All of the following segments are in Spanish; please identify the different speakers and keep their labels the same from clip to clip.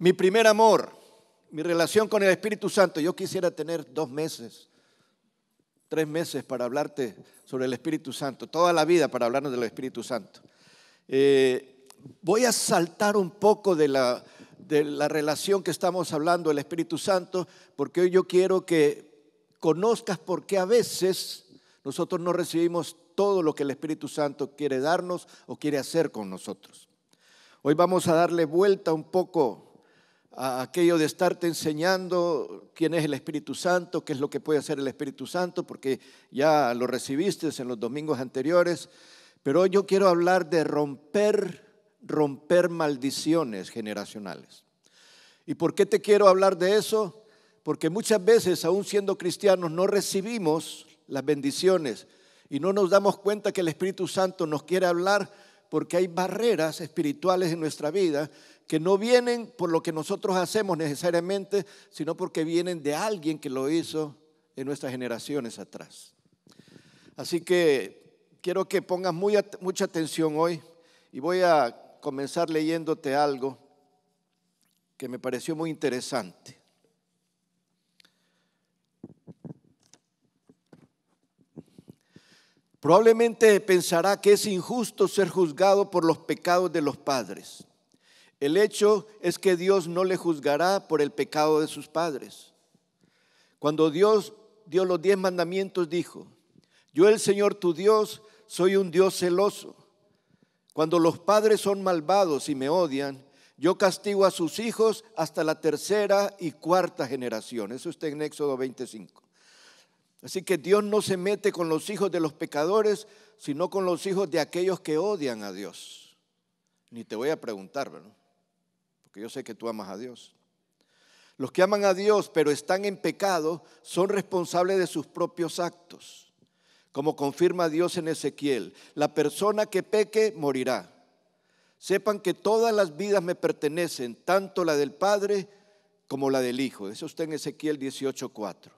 Speaker 1: Mi primer amor, mi relación con el Espíritu Santo. Yo quisiera tener dos meses, tres meses para hablarte sobre el Espíritu Santo, toda la vida para hablarnos del Espíritu Santo. Eh, voy a saltar un poco de la, de la relación que estamos hablando del Espíritu Santo, porque hoy yo quiero que conozcas por qué a veces nosotros no recibimos todo lo que el Espíritu Santo quiere darnos o quiere hacer con nosotros. Hoy vamos a darle vuelta un poco aquello de estarte enseñando quién es el Espíritu Santo, qué es lo que puede hacer el Espíritu Santo, porque ya lo recibiste en los domingos anteriores. Pero hoy yo quiero hablar de romper, romper maldiciones generacionales. ¿Y por qué te quiero hablar de eso? Porque muchas veces, aún siendo cristianos, no recibimos las bendiciones y no nos damos cuenta que el Espíritu Santo nos quiere hablar porque hay barreras espirituales en nuestra vida que no vienen por lo que nosotros hacemos necesariamente, sino porque vienen de alguien que lo hizo en nuestras generaciones atrás. Así que quiero que pongas mucha atención hoy y voy a comenzar leyéndote algo que me pareció muy interesante. Probablemente pensará que es injusto ser juzgado por los pecados de los padres. El hecho es que Dios no le juzgará por el pecado de sus padres. Cuando Dios dio los diez mandamientos, dijo, yo el Señor tu Dios soy un Dios celoso. Cuando los padres son malvados y me odian, yo castigo a sus hijos hasta la tercera y cuarta generación. Eso está en Éxodo 25. Así que Dios no se mete con los hijos de los pecadores, sino con los hijos de aquellos que odian a Dios. Ni te voy a preguntar, ¿verdad? yo sé que tú amas a Dios. Los que aman a Dios pero están en pecado son responsables de sus propios actos. Como confirma Dios en Ezequiel, la persona que peque morirá. Sepan que todas las vidas me pertenecen, tanto la del Padre como la del Hijo. Eso está en Ezequiel 18:4.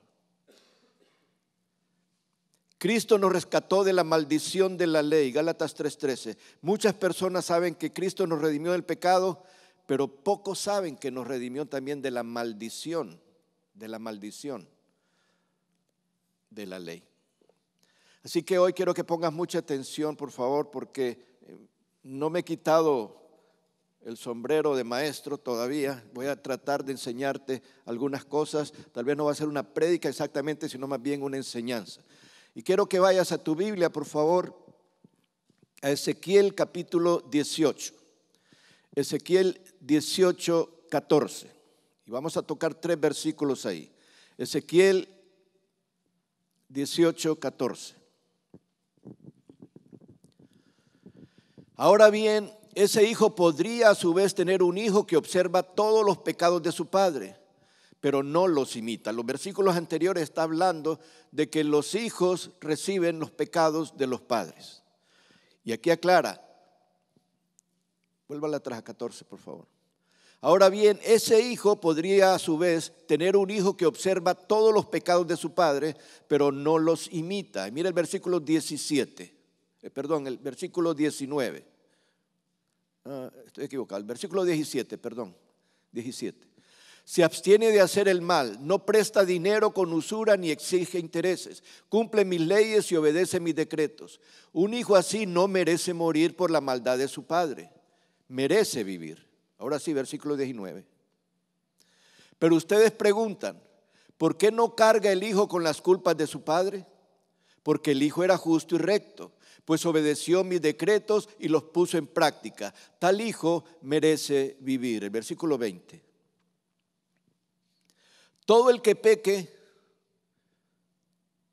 Speaker 1: Cristo nos rescató de la maldición de la ley, Gálatas 3:13. Muchas personas saben que Cristo nos redimió del pecado, pero pocos saben que nos redimió también de la maldición, de la maldición de la ley. Así que hoy quiero que pongas mucha atención, por favor, porque eh, no me he quitado el sombrero de maestro todavía. Voy a tratar de enseñarte algunas cosas. Tal vez no va a ser una prédica exactamente, sino más bien una enseñanza. Y quiero que vayas a tu Biblia, por favor, a Ezequiel capítulo 18. Ezequiel 18, 14. Y vamos a tocar tres versículos ahí. Ezequiel 18, 14. Ahora bien, ese hijo podría a su vez tener un hijo que observa todos los pecados de su padre, pero no los imita. Los versículos anteriores está hablando de que los hijos reciben los pecados de los padres. Y aquí aclara, Vuelva atrás a 14, por favor. Ahora bien, ese hijo podría a su vez tener un hijo que observa todos los pecados de su padre, pero no los imita. mira el versículo 17, eh, perdón, el versículo 19. Ah, estoy equivocado, el versículo 17, perdón, 17. Se abstiene de hacer el mal, no presta dinero con usura ni exige intereses, cumple mis leyes y obedece mis decretos. Un hijo así no merece morir por la maldad de su padre merece vivir. Ahora sí, versículo 19. Pero ustedes preguntan, ¿por qué no carga el hijo con las culpas de su padre? Porque el hijo era justo y recto, pues obedeció mis decretos y los puso en práctica. Tal hijo merece vivir. El versículo 20. Todo el que peque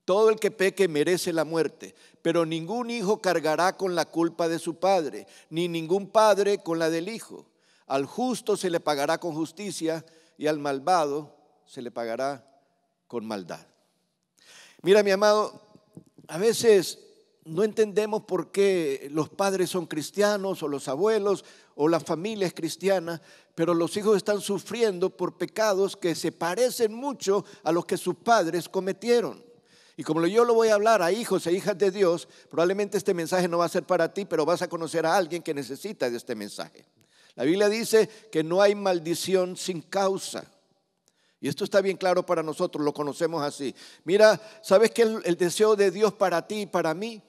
Speaker 1: todo el que peque merece la muerte, pero ningún hijo cargará con la culpa de su padre, ni ningún padre con la del hijo. Al justo se le pagará con justicia y al malvado se le pagará con maldad. Mira, mi amado, a veces no entendemos por qué los padres son cristianos o los abuelos o la familia es cristiana, pero los hijos están sufriendo por pecados que se parecen mucho a los que sus padres cometieron. Y como yo lo voy a hablar a hijos e hijas de Dios, probablemente este mensaje no va a ser para ti, pero vas a conocer a alguien que necesita de este mensaje. La Biblia dice que no hay maldición sin causa. Y esto está bien claro para nosotros, lo conocemos así. Mira, ¿sabes qué es el deseo de Dios para ti y para mí?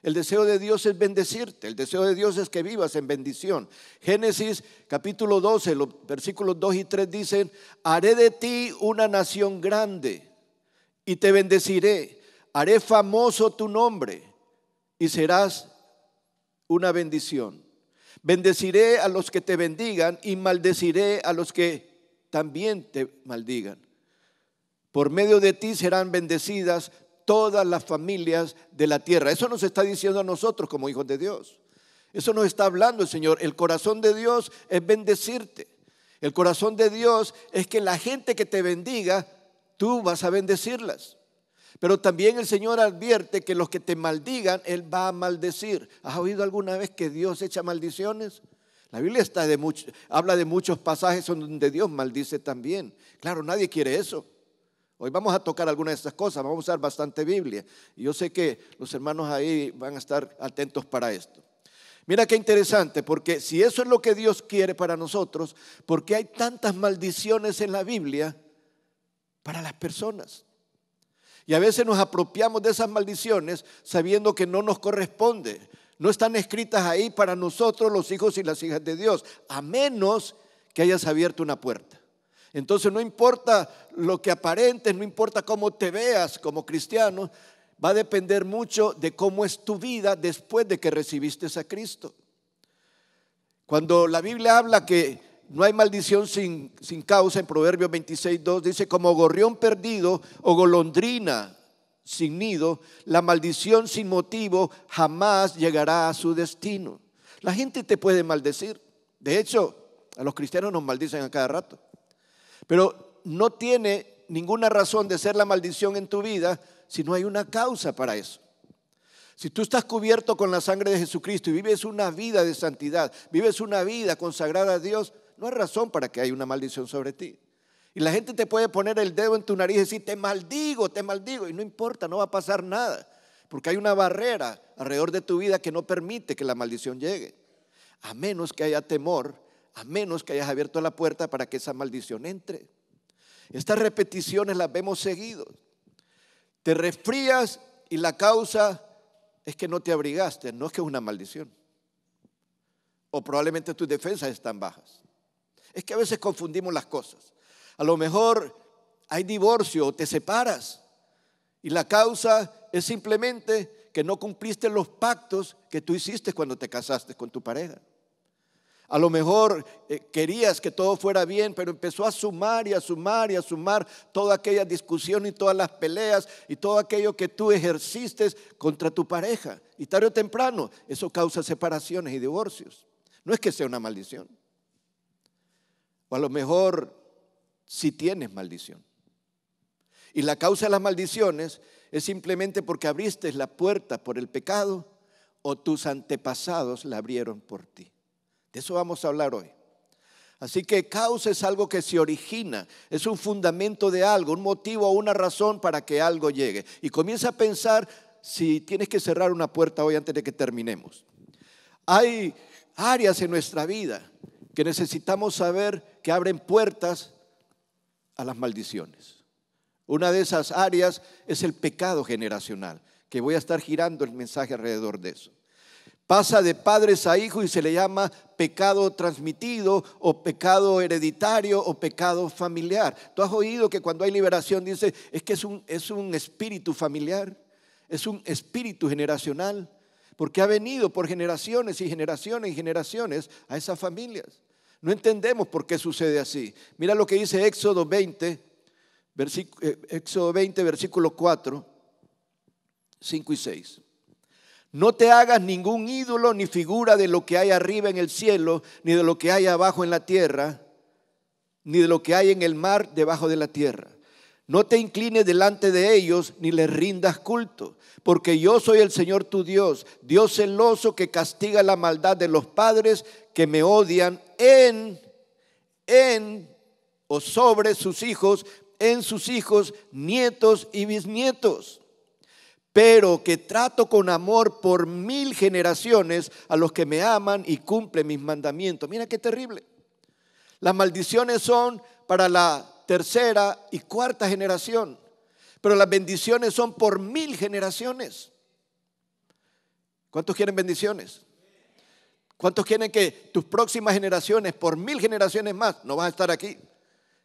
Speaker 1: El deseo de Dios es bendecirte, el deseo de Dios es que vivas en bendición. Génesis capítulo 12, los versículos 2 y 3 dicen, haré de ti una nación grande y te bendeciré, haré famoso tu nombre y serás una bendición. Bendeciré a los que te bendigan y maldeciré a los que también te maldigan. Por medio de ti serán bendecidas todas las familias de la tierra. Eso nos está diciendo a nosotros como hijos de Dios. Eso nos está hablando el Señor. El corazón de Dios es bendecirte. El corazón de Dios es que la gente que te bendiga tú vas a bendecirlas. Pero también el Señor advierte que los que te maldigan, Él va a maldecir. ¿Has oído alguna vez que Dios echa maldiciones? La Biblia está de mucho, habla de muchos pasajes donde Dios maldice también. Claro, nadie quiere eso. Hoy vamos a tocar algunas de estas cosas, vamos a usar bastante Biblia. Y yo sé que los hermanos ahí van a estar atentos para esto. Mira qué interesante, porque si eso es lo que Dios quiere para nosotros, ¿por qué hay tantas maldiciones en la Biblia para las personas. Y a veces nos apropiamos de esas maldiciones sabiendo que no nos corresponde. No están escritas ahí para nosotros los hijos y las hijas de Dios, a menos que hayas abierto una puerta. Entonces no importa lo que aparentes, no importa cómo te veas como cristiano, va a depender mucho de cómo es tu vida después de que recibiste a Cristo. Cuando la Biblia habla que no hay maldición sin, sin causa. En Proverbios 26, dice, como gorrión perdido o golondrina sin nido, la maldición sin motivo jamás llegará a su destino. La gente te puede maldecir. De hecho, a los cristianos nos maldicen a cada rato. Pero no tiene ninguna razón de ser la maldición en tu vida si no hay una causa para eso. Si tú estás cubierto con la sangre de Jesucristo y vives una vida de santidad, vives una vida consagrada a Dios, no hay razón para que haya una maldición sobre ti. Y la gente te puede poner el dedo en tu nariz y decir, te maldigo, te maldigo. Y no importa, no va a pasar nada. Porque hay una barrera alrededor de tu vida que no permite que la maldición llegue. A menos que haya temor, a menos que hayas abierto la puerta para que esa maldición entre. Estas repeticiones las vemos seguido. Te resfrías y la causa es que no te abrigaste, no es que es una maldición. O probablemente tus defensas están bajas. Es que a veces confundimos las cosas. A lo mejor hay divorcio o te separas y la causa es simplemente que no cumpliste los pactos que tú hiciste cuando te casaste con tu pareja. A lo mejor eh, querías que todo fuera bien, pero empezó a sumar y a sumar y a sumar toda aquella discusión y todas las peleas y todo aquello que tú ejerciste contra tu pareja. Y tarde o temprano eso causa separaciones y divorcios. No es que sea una maldición a lo mejor si tienes maldición. Y la causa de las maldiciones es simplemente porque abriste la puerta por el pecado o tus antepasados la abrieron por ti. De eso vamos a hablar hoy. Así que causa es algo que se origina, es un fundamento de algo, un motivo o una razón para que algo llegue. Y comienza a pensar si tienes que cerrar una puerta hoy antes de que terminemos. Hay áreas en nuestra vida que necesitamos saber que abren puertas a las maldiciones. Una de esas áreas es el pecado generacional, que voy a estar girando el mensaje alrededor de eso. Pasa de padres a hijos y se le llama pecado transmitido o pecado hereditario o pecado familiar. Tú has oído que cuando hay liberación dice, es que es un, es un espíritu familiar, es un espíritu generacional, porque ha venido por generaciones y generaciones y generaciones a esas familias. No entendemos por qué sucede así. Mira lo que dice Éxodo 20, eh, versículo, Éxodo 20, versículo 4, 5 y 6. No te hagas ningún ídolo ni figura de lo que hay arriba en el cielo, ni de lo que hay abajo en la tierra, ni de lo que hay en el mar debajo de la tierra. No te inclines delante de ellos ni les rindas culto, porque yo soy el Señor tu Dios, Dios celoso que castiga la maldad de los padres que me odian en, en o sobre sus hijos, en sus hijos, nietos y bisnietos pero que trato con amor por mil generaciones a los que me aman y cumplen mis mandamientos. Mira qué terrible. Las maldiciones son para la tercera y cuarta generación. Pero las bendiciones son por mil generaciones. ¿Cuántos quieren bendiciones? ¿Cuántos quieren que tus próximas generaciones, por mil generaciones más, no van a estar aquí?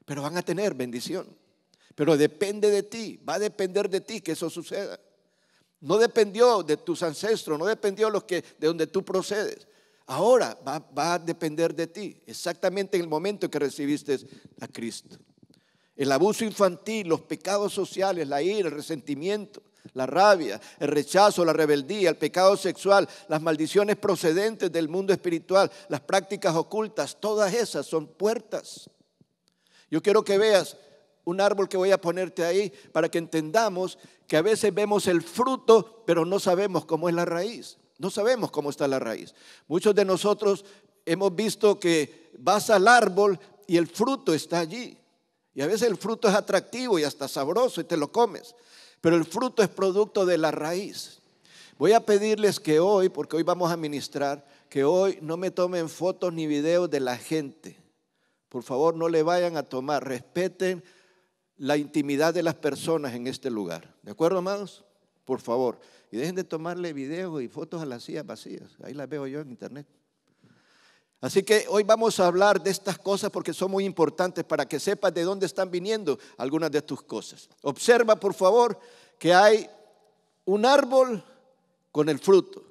Speaker 1: Pero van a tener bendición. Pero depende de ti, va a depender de ti que eso suceda. No dependió de tus ancestros, no dependió de, de donde tú procedes. Ahora va, va a depender de ti, exactamente en el momento que recibiste a Cristo. El abuso infantil, los pecados sociales, la ira, el resentimiento, la rabia, el rechazo, la rebeldía, el pecado sexual, las maldiciones procedentes del mundo espiritual, las prácticas ocultas, todas esas son puertas. Yo quiero que veas un árbol que voy a ponerte ahí para que entendamos que a veces vemos el fruto, pero no sabemos cómo es la raíz. No sabemos cómo está la raíz. Muchos de nosotros hemos visto que vas al árbol y el fruto está allí. Y a veces el fruto es atractivo y hasta sabroso y te lo comes. Pero el fruto es producto de la raíz. Voy a pedirles que hoy, porque hoy vamos a ministrar, que hoy no me tomen fotos ni videos de la gente. Por favor, no le vayan a tomar. Respeten la intimidad de las personas en este lugar. ¿De acuerdo, amados? Por favor. Y dejen de tomarle videos y fotos a las sillas vacías. Ahí las veo yo en internet. Así que hoy vamos a hablar de estas cosas porque son muy importantes para que sepas de dónde están viniendo algunas de tus cosas. Observa, por favor, que hay un árbol con el fruto,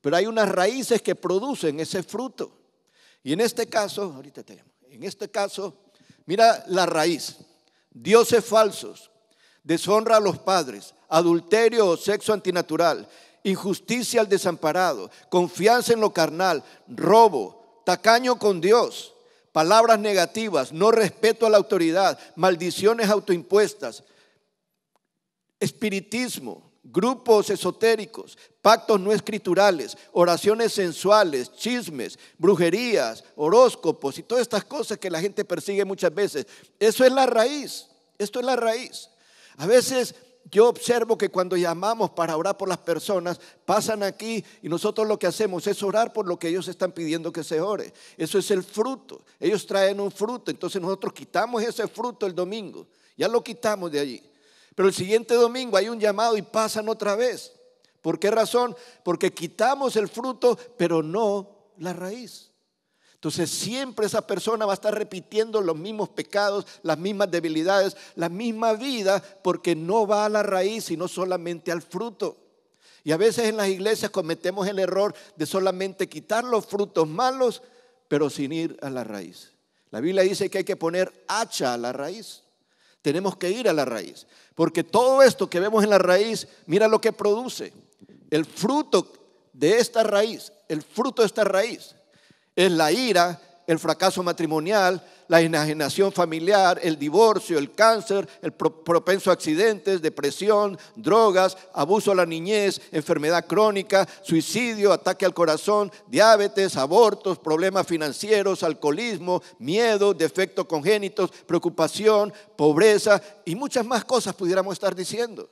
Speaker 1: pero hay unas raíces que producen ese fruto. Y en este caso, ahorita te en este caso, mira la raíz. Dioses falsos, deshonra a los padres, adulterio o sexo antinatural, injusticia al desamparado, confianza en lo carnal, robo, tacaño con Dios, palabras negativas, no respeto a la autoridad, maldiciones autoimpuestas, espiritismo, grupos esotéricos, pactos no escriturales, oraciones sensuales, chismes, brujerías, horóscopos y todas estas cosas que la gente persigue muchas veces. Eso es la raíz, esto es la raíz. A veces yo observo que cuando llamamos para orar por las personas, pasan aquí y nosotros lo que hacemos es orar por lo que ellos están pidiendo que se ore. Eso es el fruto. Ellos traen un fruto, entonces nosotros quitamos ese fruto el domingo. Ya lo quitamos de allí. Pero el siguiente domingo hay un llamado y pasan otra vez. ¿Por qué razón? Porque quitamos el fruto, pero no la raíz. Entonces siempre esa persona va a estar repitiendo los mismos pecados, las mismas debilidades, la misma vida, porque no va a la raíz, sino solamente al fruto. Y a veces en las iglesias cometemos el error de solamente quitar los frutos malos, pero sin ir a la raíz. La Biblia dice que hay que poner hacha a la raíz. Tenemos que ir a la raíz, porque todo esto que vemos en la raíz, mira lo que produce. El fruto de esta raíz, el fruto de esta raíz es la ira, el fracaso matrimonial, la enajenación familiar, el divorcio, el cáncer, el propenso a accidentes, depresión, drogas, abuso a la niñez, enfermedad crónica, suicidio, ataque al corazón, diabetes, abortos, problemas financieros, alcoholismo, miedo, defectos congénitos, preocupación, pobreza y muchas más cosas pudiéramos estar diciendo.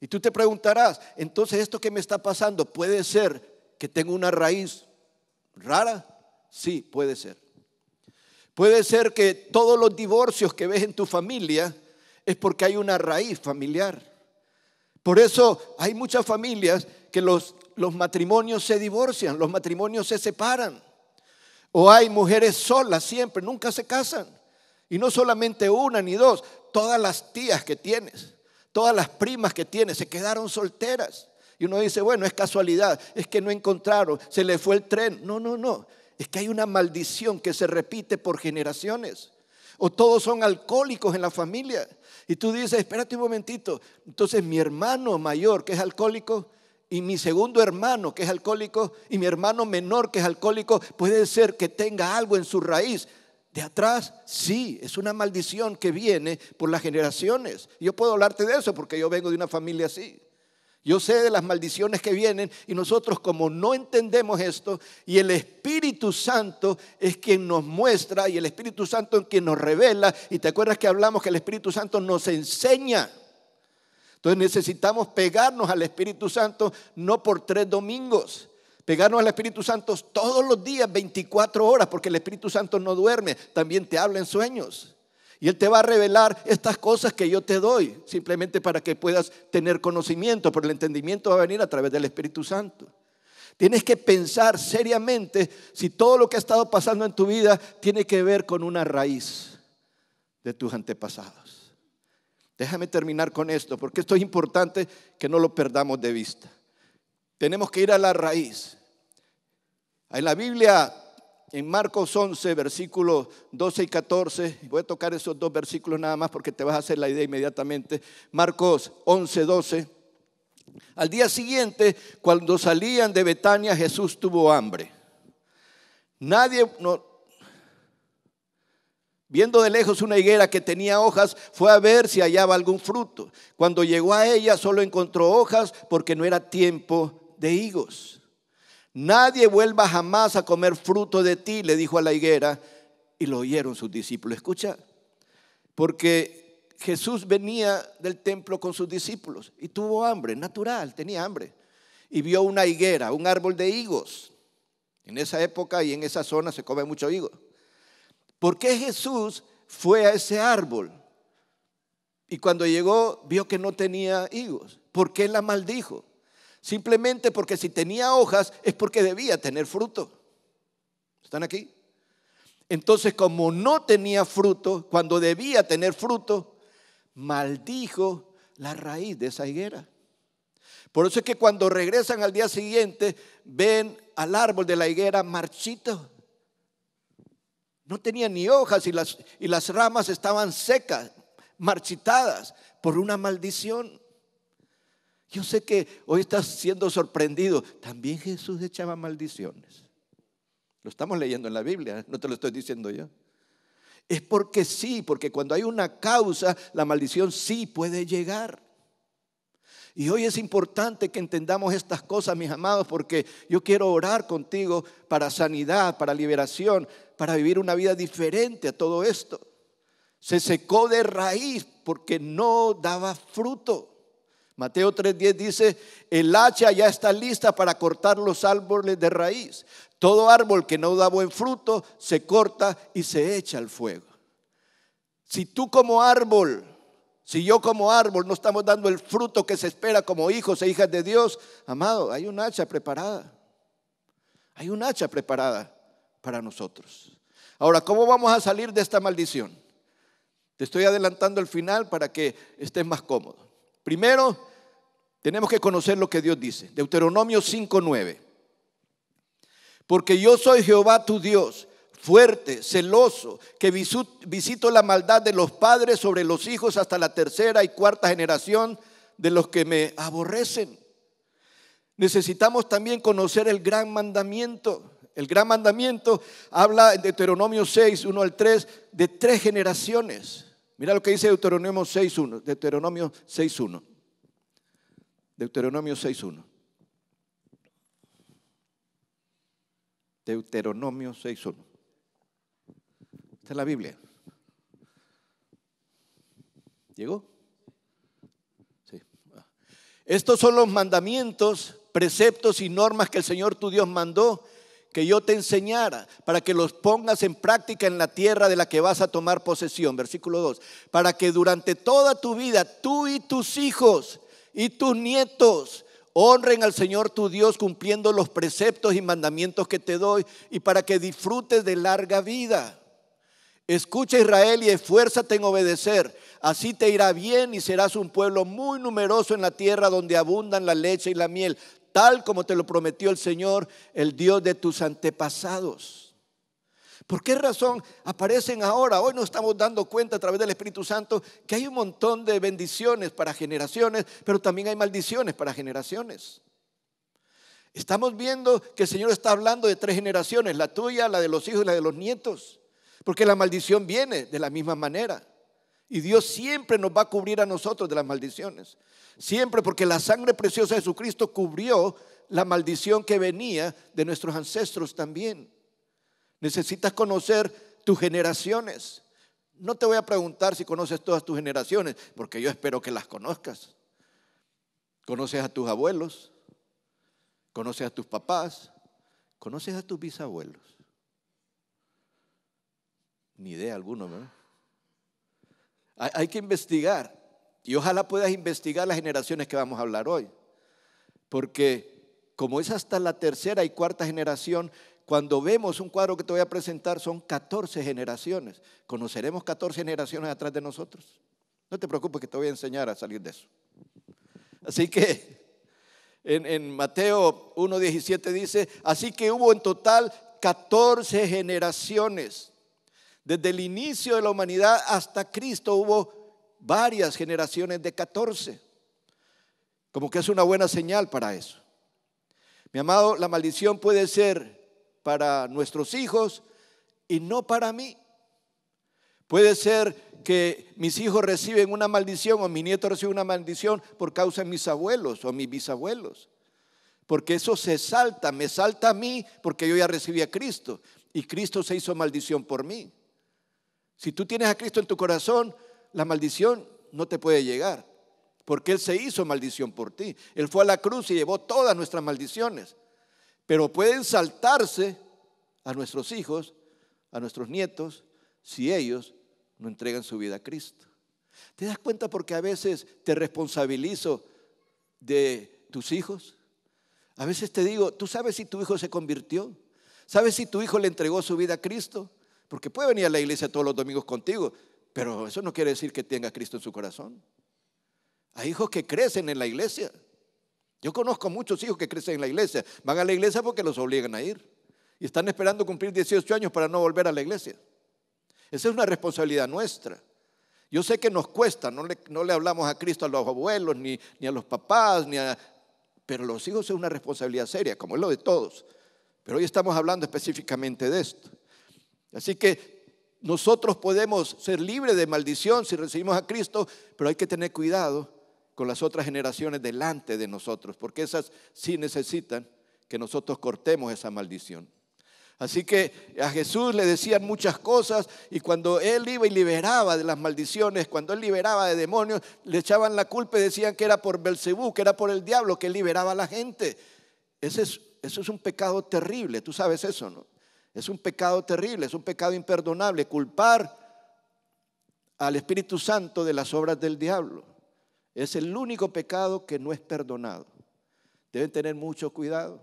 Speaker 1: Y tú te preguntarás, entonces esto que me está pasando puede ser que tenga una raíz rara, Sí, puede ser. Puede ser que todos los divorcios que ves en tu familia es porque hay una raíz familiar. Por eso hay muchas familias que los, los matrimonios se divorcian, los matrimonios se separan. O hay mujeres solas siempre, nunca se casan. Y no solamente una ni dos, todas las tías que tienes, todas las primas que tienes se quedaron solteras. Y uno dice, bueno, es casualidad, es que no encontraron, se le fue el tren. No, no, no es que hay una maldición que se repite por generaciones. O todos son alcohólicos en la familia. Y tú dices, espérate un momentito. Entonces mi hermano mayor, que es alcohólico, y mi segundo hermano, que es alcohólico, y mi hermano menor, que es alcohólico, puede ser que tenga algo en su raíz. De atrás, sí, es una maldición que viene por las generaciones. Yo puedo hablarte de eso porque yo vengo de una familia así. Yo sé de las maldiciones que vienen y nosotros como no entendemos esto y el Espíritu Santo es quien nos muestra y el Espíritu Santo es quien nos revela y te acuerdas que hablamos que el Espíritu Santo nos enseña. Entonces necesitamos pegarnos al Espíritu Santo no por tres domingos, pegarnos al Espíritu Santo todos los días, 24 horas, porque el Espíritu Santo no duerme, también te habla en sueños. Y Él te va a revelar estas cosas que yo te doy, simplemente para que puedas tener conocimiento, pero el entendimiento va a venir a través del Espíritu Santo. Tienes que pensar seriamente si todo lo que ha estado pasando en tu vida tiene que ver con una raíz de tus antepasados. Déjame terminar con esto, porque esto es importante que no lo perdamos de vista. Tenemos que ir a la raíz. En la Biblia en Marcos 11, versículos 12 y 14, voy a tocar esos dos versículos nada más porque te vas a hacer la idea inmediatamente. Marcos 11, 12. Al día siguiente, cuando salían de Betania, Jesús tuvo hambre. Nadie, Viendo de lejos una higuera que tenía hojas, fue a ver si hallaba algún fruto. Cuando llegó a ella solo encontró hojas porque no era tiempo de higos. Nadie vuelva jamás a comer fruto de ti, le dijo a la higuera, y lo oyeron sus discípulos. Escucha, porque Jesús venía del templo con sus discípulos y tuvo hambre, natural, tenía hambre, y vio una higuera, un árbol de higos. En esa época y en esa zona se come mucho higo. ¿Por qué Jesús fue a ese árbol? Y cuando llegó vio que no tenía higos. ¿Por qué la maldijo? Simplemente porque si tenía hojas es porque debía tener fruto. ¿Están aquí? Entonces, como no tenía fruto, cuando debía tener fruto, maldijo la raíz de esa higuera. Por eso es que cuando regresan al día siguiente, ven al árbol de la higuera marchito. No tenía ni hojas y las, y las ramas estaban secas, marchitadas por una maldición. Yo sé que hoy estás siendo sorprendido. También Jesús echaba maldiciones. Lo estamos leyendo en la Biblia, ¿eh? no te lo estoy diciendo yo. Es porque sí, porque cuando hay una causa, la maldición sí puede llegar. Y hoy es importante que entendamos estas cosas, mis amados, porque yo quiero orar contigo para sanidad, para liberación, para vivir una vida diferente a todo esto. Se secó de raíz porque no daba fruto. Mateo 3:10 dice, el hacha ya está lista para cortar los árboles de raíz. Todo árbol que no da buen fruto se corta y se echa al fuego. Si tú como árbol, si yo como árbol no estamos dando el fruto que se espera como hijos e hijas de Dios, amado, hay un hacha preparada. Hay un hacha preparada para nosotros. Ahora, ¿cómo vamos a salir de esta maldición? Te estoy adelantando el final para que estés más cómodo. Primero, tenemos que conocer lo que Dios dice. Deuteronomio 5:9. Porque yo soy Jehová tu Dios, fuerte, celoso, que visito la maldad de los padres sobre los hijos hasta la tercera y cuarta generación de los que me aborrecen. Necesitamos también conocer el gran mandamiento. El gran mandamiento habla en Deuteronomio 6, 1 al 3, de tres generaciones. Mira lo que dice Deuteronomio 6.1. Deuteronomio 6.1. Deuteronomio 6.1. Deuteronomio 6.1. Esta es la Biblia. ¿Llegó? Sí. Estos son los mandamientos, preceptos y normas que el Señor tu Dios mandó que yo te enseñara, para que los pongas en práctica en la tierra de la que vas a tomar posesión. Versículo 2. Para que durante toda tu vida tú y tus hijos y tus nietos honren al Señor tu Dios cumpliendo los preceptos y mandamientos que te doy y para que disfrutes de larga vida. Escucha Israel y esfuérzate en obedecer. Así te irá bien y serás un pueblo muy numeroso en la tierra donde abundan la leche y la miel tal como te lo prometió el Señor, el Dios de tus antepasados. ¿Por qué razón aparecen ahora? Hoy nos estamos dando cuenta a través del Espíritu Santo que hay un montón de bendiciones para generaciones, pero también hay maldiciones para generaciones. Estamos viendo que el Señor está hablando de tres generaciones, la tuya, la de los hijos y la de los nietos, porque la maldición viene de la misma manera. Y Dios siempre nos va a cubrir a nosotros de las maldiciones. Siempre porque la sangre preciosa de Jesucristo cubrió la maldición que venía de nuestros ancestros también. Necesitas conocer tus generaciones. No te voy a preguntar si conoces todas tus generaciones, porque yo espero que las conozcas. Conoces a tus abuelos, conoces a tus papás, conoces a tus bisabuelos. Ni idea alguno, ¿verdad? Hay que investigar. Y ojalá puedas investigar las generaciones que vamos a hablar hoy. Porque como es hasta la tercera y cuarta generación, cuando vemos un cuadro que te voy a presentar son 14 generaciones. Conoceremos 14 generaciones atrás de nosotros. No te preocupes que te voy a enseñar a salir de eso. Así que en, Mateo 1.17 dice, así que hubo en total 14 generaciones desde el inicio de la humanidad hasta Cristo hubo varias generaciones de 14. Como que es una buena señal para eso. Mi amado, la maldición puede ser para nuestros hijos y no para mí. Puede ser que mis hijos reciben una maldición o mi nieto recibe una maldición por causa de mis abuelos o mis bisabuelos. Porque eso se salta, me salta a mí porque yo ya recibí a Cristo y Cristo se hizo maldición por mí. Si tú tienes a Cristo en tu corazón, la maldición no te puede llegar, porque Él se hizo maldición por ti. Él fue a la cruz y llevó todas nuestras maldiciones. Pero pueden saltarse a nuestros hijos, a nuestros nietos, si ellos no entregan su vida a Cristo. ¿Te das cuenta porque a veces te responsabilizo de tus hijos? A veces te digo, ¿tú sabes si tu hijo se convirtió? ¿Sabes si tu hijo le entregó su vida a Cristo? Porque puede venir a la iglesia todos los domingos contigo, pero eso no quiere decir que tenga a Cristo en su corazón. Hay hijos que crecen en la iglesia. Yo conozco muchos hijos que crecen en la iglesia. Van a la iglesia porque los obligan a ir. Y están esperando cumplir 18 años para no volver a la iglesia. Esa es una responsabilidad nuestra. Yo sé que nos cuesta, no le, hablamos a Cristo a los abuelos, ni, ni a los papás, ni a, pero los hijos es una responsabilidad seria, como es lo de todos. Pero hoy estamos hablando específicamente de esto. Así que nosotros podemos ser libres de maldición si recibimos a Cristo, pero hay que tener cuidado con las otras generaciones delante de nosotros, porque esas sí necesitan que nosotros cortemos esa maldición. Así que a Jesús le decían muchas cosas y cuando él iba y liberaba de las maldiciones, cuando él liberaba de demonios, le echaban la culpa y decían que era por Belcebú, que era por el diablo que liberaba a la gente. eso es un pecado terrible, tú sabes eso, ¿no? Es un pecado terrible, es un pecado imperdonable culpar al Espíritu Santo de las obras del diablo. Es el único pecado que no es perdonado. Deben tener mucho cuidado.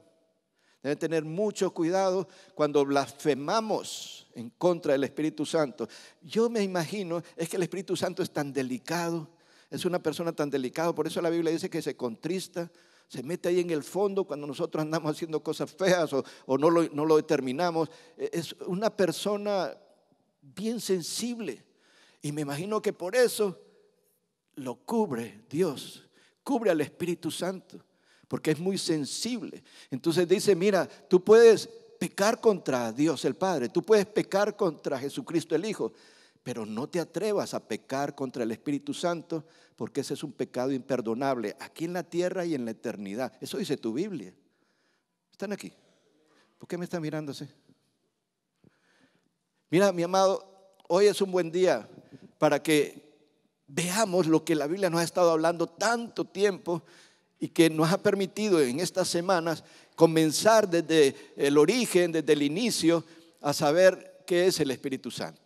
Speaker 1: Deben tener mucho cuidado cuando blasfemamos en contra del Espíritu Santo. Yo me imagino, es que el Espíritu Santo es tan delicado, es una persona tan delicada, por eso la Biblia dice que se contrista, se mete ahí en el fondo cuando nosotros andamos haciendo cosas feas o, no, lo, no lo determinamos. E, es una persona bien sensible. Y me imagino que por eso lo cubre Dios, cubre al Espíritu Santo, porque es muy sensible. Entonces dice, mira, tú puedes pecar contra Dios el Padre, tú puedes pecar contra Jesucristo el Hijo, pero no te atrevas a pecar contra el Espíritu Santo porque ese es un pecado imperdonable aquí en la tierra y en la eternidad. Eso dice tu Biblia. ¿Están aquí? ¿Por qué me están mirando así? Mira, mi amado, hoy es un buen día para que veamos lo que la Biblia nos ha estado hablando tanto tiempo y que nos ha permitido en estas semanas comenzar desde el origen, desde el inicio, a saber qué es el Espíritu Santo.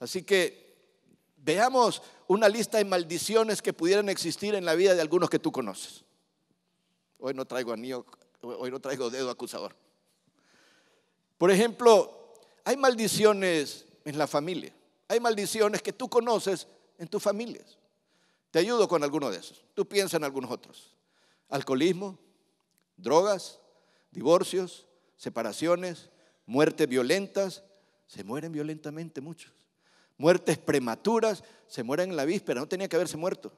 Speaker 1: Así que veamos una lista de maldiciones que pudieran existir en la vida de algunos que tú conoces. Hoy no traigo hoy no traigo dedo acusador. Por ejemplo, hay maldiciones en la familia. Hay maldiciones que tú conoces en tus familias. Te ayudo con alguno de esos. Tú piensa en algunos otros. Alcoholismo, drogas, divorcios, separaciones, muertes violentas. Se mueren violentamente muchos muertes prematuras, se mueren en la víspera, no tenía que haberse muerto.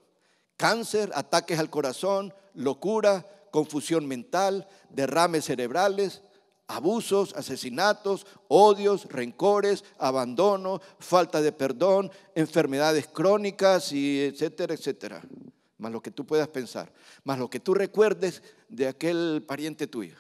Speaker 1: Cáncer, ataques al corazón, locura, confusión mental, derrames cerebrales, abusos, asesinatos, odios, rencores, abandono, falta de perdón, enfermedades crónicas y etcétera, etcétera. Más lo que tú puedas pensar, más lo que tú recuerdes de aquel pariente tuyo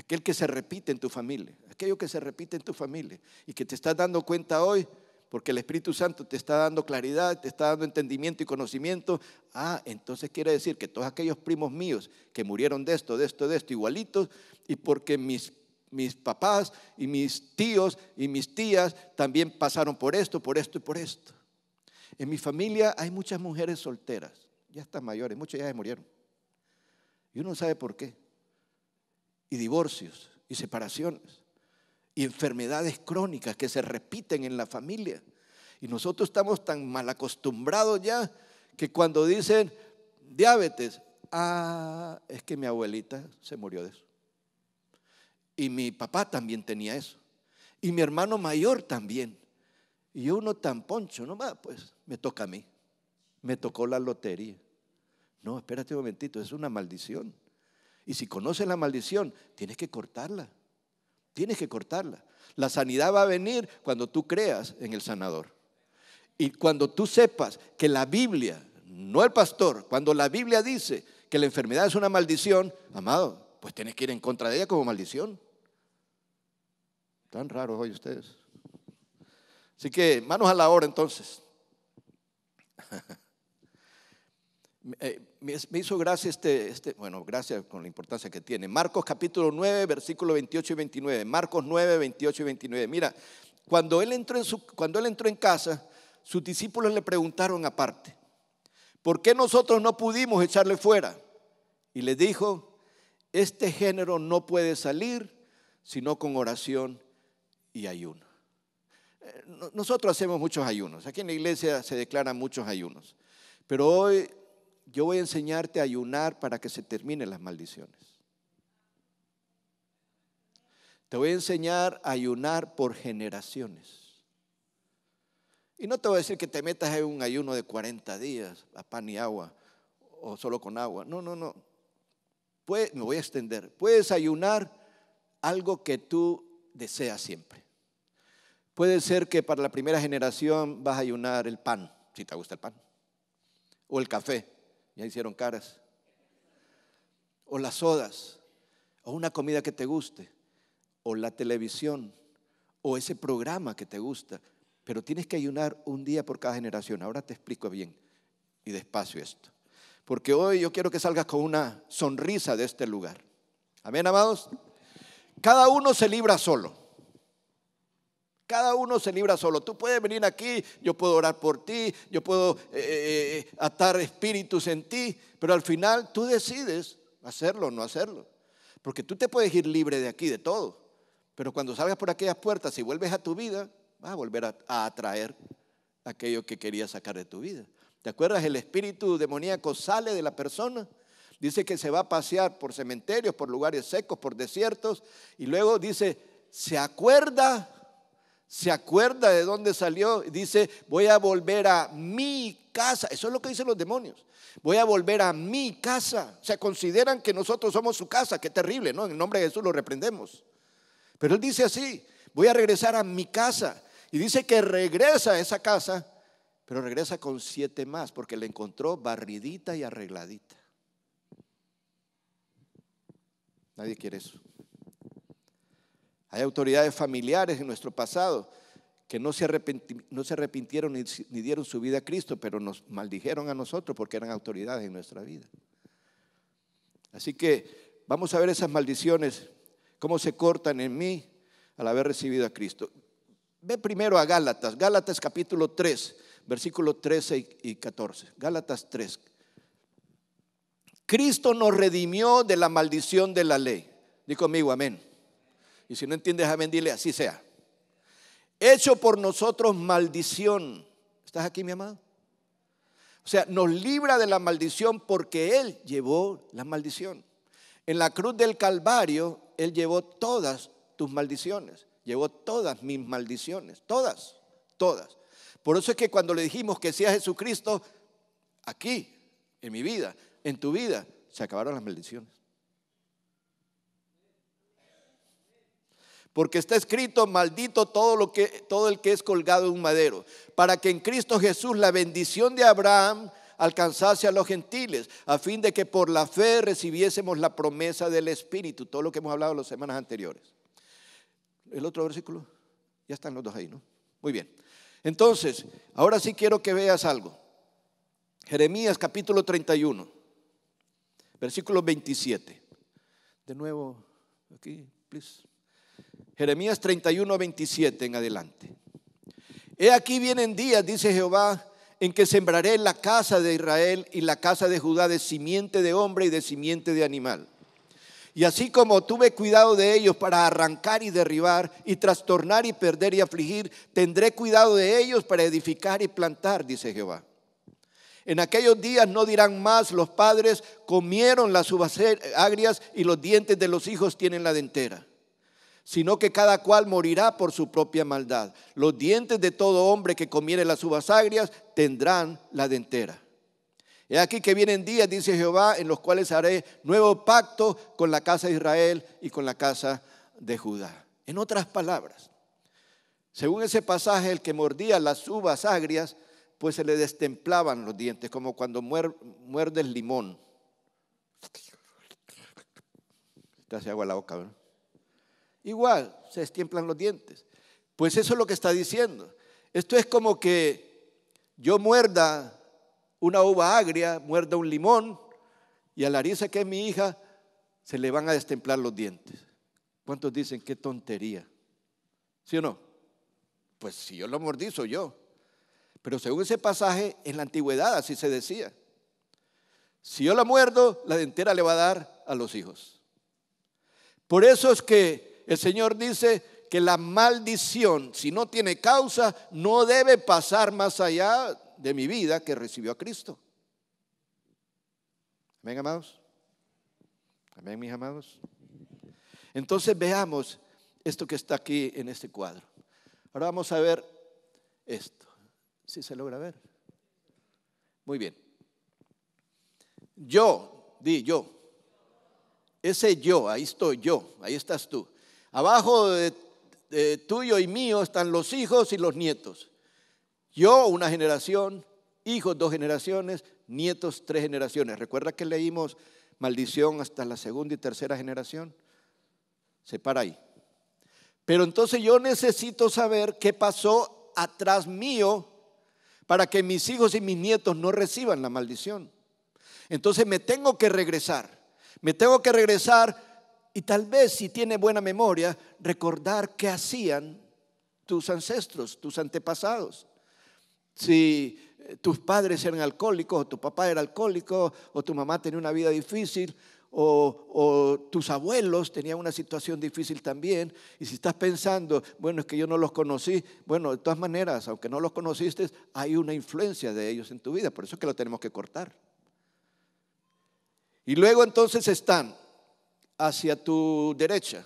Speaker 1: aquel que se repite en tu familia, aquello que se repite en tu familia y que te estás dando cuenta hoy porque el Espíritu Santo te está dando claridad, te está dando entendimiento y conocimiento. Ah, entonces quiere decir que todos aquellos primos míos que murieron de esto, de esto, de esto, igualitos, y porque mis, mis papás y mis tíos y mis tías también pasaron por esto, por esto y por esto. En mi familia hay muchas mujeres solteras, ya están mayores, muchas ya se murieron. Y uno sabe por qué y divorcios y separaciones y enfermedades crónicas que se repiten en la familia. Y nosotros estamos tan mal acostumbrados ya que cuando dicen diabetes, ah, es que mi abuelita se murió de eso. Y mi papá también tenía eso. Y mi hermano mayor también. Y uno tan poncho, no va, pues me toca a mí. Me tocó la lotería. No, espérate un momentito, es una maldición. Y si conoces la maldición, tienes que cortarla. Tienes que cortarla. La sanidad va a venir cuando tú creas en el sanador. Y cuando tú sepas que la Biblia, no el pastor, cuando la Biblia dice que la enfermedad es una maldición, amado, pues tienes que ir en contra de ella como maldición. Tan raros hoy ustedes. Así que manos a la obra entonces. Eh, me hizo gracia este, este bueno, gracias con la importancia que tiene. Marcos capítulo 9, versículo 28 y 29. Marcos 9, 28 y 29. Mira, cuando él entró en, cuando él entró en casa, sus discípulos le preguntaron aparte, ¿por qué nosotros no pudimos echarle fuera? Y le dijo, este género no puede salir sino con oración y ayuno. Eh, nosotros hacemos muchos ayunos, aquí en la iglesia se declaran muchos ayunos, pero hoy yo voy a enseñarte a ayunar para que se terminen las maldiciones. Te voy a enseñar a ayunar por generaciones. Y no te voy a decir que te metas en un ayuno de 40 días a pan y agua o solo con agua. No, no, no. me voy a extender. Puedes ayunar algo que tú deseas siempre. Puede ser que para la primera generación vas a ayunar el pan, si te gusta el pan, o el café, ya hicieron caras. O las sodas, o una comida que te guste, o la televisión, o ese programa que te gusta. Pero tienes que ayunar un día por cada generación. Ahora te explico bien y despacio esto. Porque hoy yo quiero que salgas con una sonrisa de este lugar. Amén, amados. Cada uno se libra solo. Cada uno se libra solo. Tú puedes venir aquí, yo puedo orar por ti, yo puedo eh, eh, atar espíritus en ti, pero al final tú decides hacerlo o no hacerlo. Porque tú te puedes ir libre de aquí, de todo. Pero cuando salgas por aquellas puertas y vuelves a tu vida, vas a volver a, a atraer aquello que querías sacar de tu vida. ¿Te acuerdas? El espíritu demoníaco sale de la persona. Dice que se va a pasear por cementerios, por lugares secos, por desiertos. Y luego dice, se acuerda se acuerda de dónde salió y dice, voy a volver a mi casa. Eso es lo que dicen los demonios. Voy a volver a mi casa. O sea, consideran que nosotros somos su casa. Qué terrible, ¿no? En el nombre de Jesús lo reprendemos. Pero él dice así, voy a regresar a mi casa. Y dice que regresa a esa casa, pero regresa con siete más, porque la encontró barridita y arregladita. Nadie quiere eso. Hay autoridades familiares en nuestro pasado que no se, arrepintieron ni, dieron su vida a Cristo, pero nos maldijeron a nosotros porque eran autoridades en nuestra vida. Así que vamos a ver esas maldiciones, cómo se cortan en mí al haber recibido a Cristo. Ve primero a Gálatas, Gálatas capítulo 3, versículo 13 y 14. Gálatas 3. Cristo nos redimió de la maldición de la ley. Dí conmigo, amén. Y si no entiendes, amén, dile, así sea. Hecho por nosotros maldición. ¿Estás aquí, mi amado? O sea, nos libra de la maldición porque Él llevó la maldición. En la cruz del Calvario, Él llevó todas tus maldiciones. Llevó todas mis maldiciones. Todas, todas. Por eso es que cuando le dijimos que sea Jesucristo, aquí, en mi vida, en tu vida, se acabaron las maldiciones. porque está escrito, maldito todo, lo que, todo el que es colgado en un madero, para que en Cristo Jesús la bendición de Abraham alcanzase a los gentiles, a fin de que por la fe recibiésemos la promesa del Espíritu, todo lo que hemos hablado las semanas anteriores. El otro versículo, ya están los dos ahí, ¿no? Muy bien. Entonces, ahora sí quiero que veas algo. Jeremías capítulo 31, versículo 27. De nuevo, aquí, please. Jeremías 31, 27 en adelante. He aquí vienen días, dice Jehová, en que sembraré la casa de Israel y la casa de Judá de simiente de hombre y de simiente de animal. Y así como tuve cuidado de ellos para arrancar y derribar y trastornar y perder y afligir, tendré cuidado de ellos para edificar y plantar, dice Jehová. En aquellos días no dirán más los padres comieron las uvas agrias y los dientes de los hijos tienen la dentera sino que cada cual morirá por su propia maldad. Los dientes de todo hombre que comiere las uvas agrias tendrán la dentera. He aquí que vienen días, dice Jehová, en los cuales haré nuevo pacto con la casa de Israel y con la casa de Judá. En otras palabras, según ese pasaje, el que mordía las uvas agrias, pues se le destemplaban los dientes, como cuando muerdes limón. Te hace agua la boca, ¿verdad? Igual, se destiemplan los dientes. Pues eso es lo que está diciendo. Esto es como que yo muerda una uva agria, muerda un limón, y a Larisa, que es mi hija, se le van a destemplar los dientes. ¿Cuántos dicen qué tontería? ¿Sí o no? Pues si yo lo mordizo, yo. Pero según ese pasaje, en la antigüedad así se decía. Si yo la muerdo, la dentera le va a dar a los hijos. Por eso es que el Señor dice que la maldición, si no tiene causa, no debe pasar más allá de mi vida que recibió a Cristo. Amén, amados. Amén, mis amados. Entonces veamos esto que está aquí en este cuadro. Ahora vamos a ver esto. Si se logra ver. Muy bien. Yo, di yo. Ese yo, ahí estoy yo, ahí estás tú. Abajo de, tuyo y mío están los hijos y los nietos. Yo, una generación, hijos dos generaciones, nietos tres generaciones. ¿Recuerda que leímos maldición hasta la segunda y tercera generación? Se para ahí. Pero entonces yo necesito saber qué pasó atrás mío para que mis hijos y mis nietos no reciban la maldición. Entonces me tengo que regresar. Me tengo que regresar y tal vez si tiene buena memoria, recordar qué hacían tus ancestros, tus antepasados. Si eh, tus padres eran alcohólicos, o tu papá era alcohólico, o tu mamá tenía una vida difícil, o, tus abuelos tenían una situación difícil también, y si estás pensando, bueno, es que yo no los conocí, bueno, de todas maneras, aunque no los conociste, hay una influencia de ellos en tu vida, por eso es que lo tenemos que cortar. Y luego entonces están hacia tu derecha,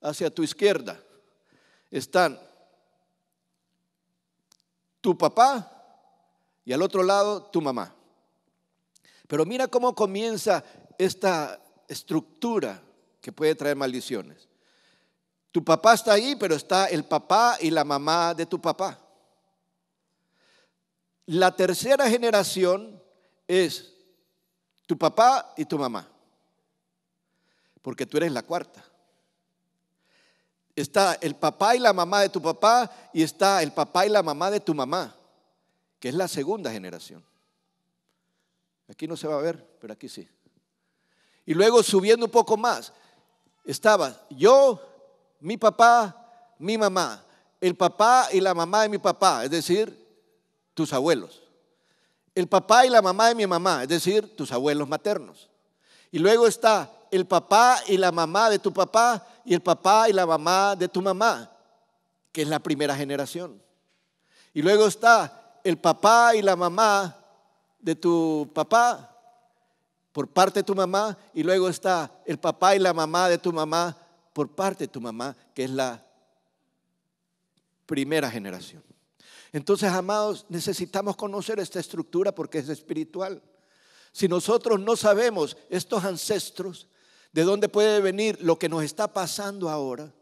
Speaker 1: hacia tu izquierda, están tu papá y al otro lado tu mamá. Pero mira cómo comienza esta estructura que puede traer maldiciones. Tu papá está ahí, pero está el papá y la mamá de tu papá. La tercera generación es tu papá y tu mamá porque tú eres la cuarta. Está el papá y la mamá de tu papá y está el papá y la mamá de tu mamá, que es la segunda generación. Aquí no se va a ver, pero aquí sí. Y luego subiendo un poco más, estaba yo, mi papá, mi mamá, el papá y la mamá de mi papá, es decir, tus abuelos. El papá y la mamá de mi mamá, es decir, tus abuelos maternos. Y luego está el papá y la mamá de tu papá y el papá y la mamá de tu mamá, que es la primera generación. Y luego está el papá y la mamá de tu papá por parte de tu mamá y luego está el papá y la mamá de tu mamá por parte de tu mamá, que es la primera generación. Entonces, amados, necesitamos conocer esta estructura porque es espiritual. Si nosotros no sabemos estos ancestros, de dónde puede venir lo que nos está pasando ahora.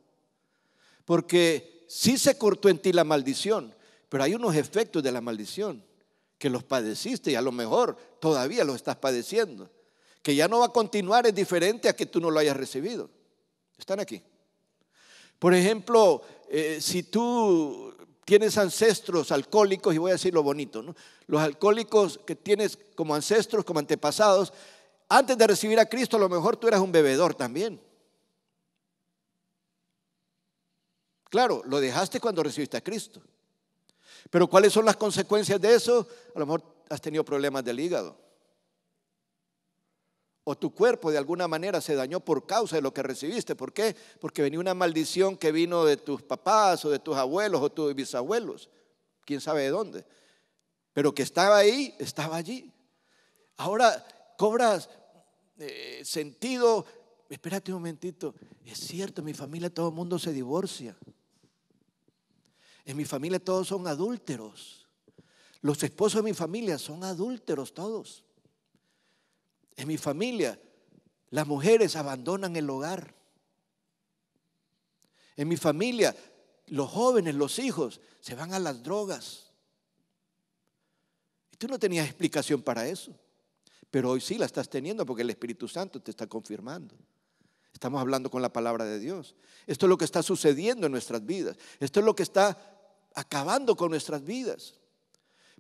Speaker 1: Porque sí se cortó en ti la maldición, pero hay unos efectos de la maldición que los padeciste y a lo mejor todavía los estás padeciendo. Que ya no va a continuar es diferente a que tú no lo hayas recibido. Están aquí. Por ejemplo, eh, si tú tienes ancestros alcohólicos, y voy a decir lo bonito, los alcohólicos que tienes como ancestros, como antepasados, antes de recibir a Cristo, a lo mejor tú eras un bebedor también. Claro, lo dejaste cuando recibiste a Cristo. Pero ¿cuáles son las consecuencias de eso? A lo mejor has tenido problemas del hígado. O tu cuerpo de alguna manera se dañó por causa de lo que recibiste. ¿Por qué? Porque venía una maldición que vino de tus papás o de tus abuelos o tus bisabuelos. Quién sabe de dónde. Pero que estaba ahí, estaba allí. Ahora Cobras eh, sentido. Espérate un momentito. Es cierto, en mi familia todo el mundo se divorcia. En mi familia todos son adúlteros. Los esposos de mi familia son adúlteros todos. En mi familia las mujeres abandonan el hogar. En mi familia los jóvenes, los hijos, se van a las drogas. Y tú no tenías explicación para eso. Pero hoy sí la estás teniendo porque el Espíritu Santo te está confirmando. Estamos hablando con la palabra de Dios. Esto es lo que está sucediendo en nuestras vidas. Esto es lo que está acabando con nuestras vidas.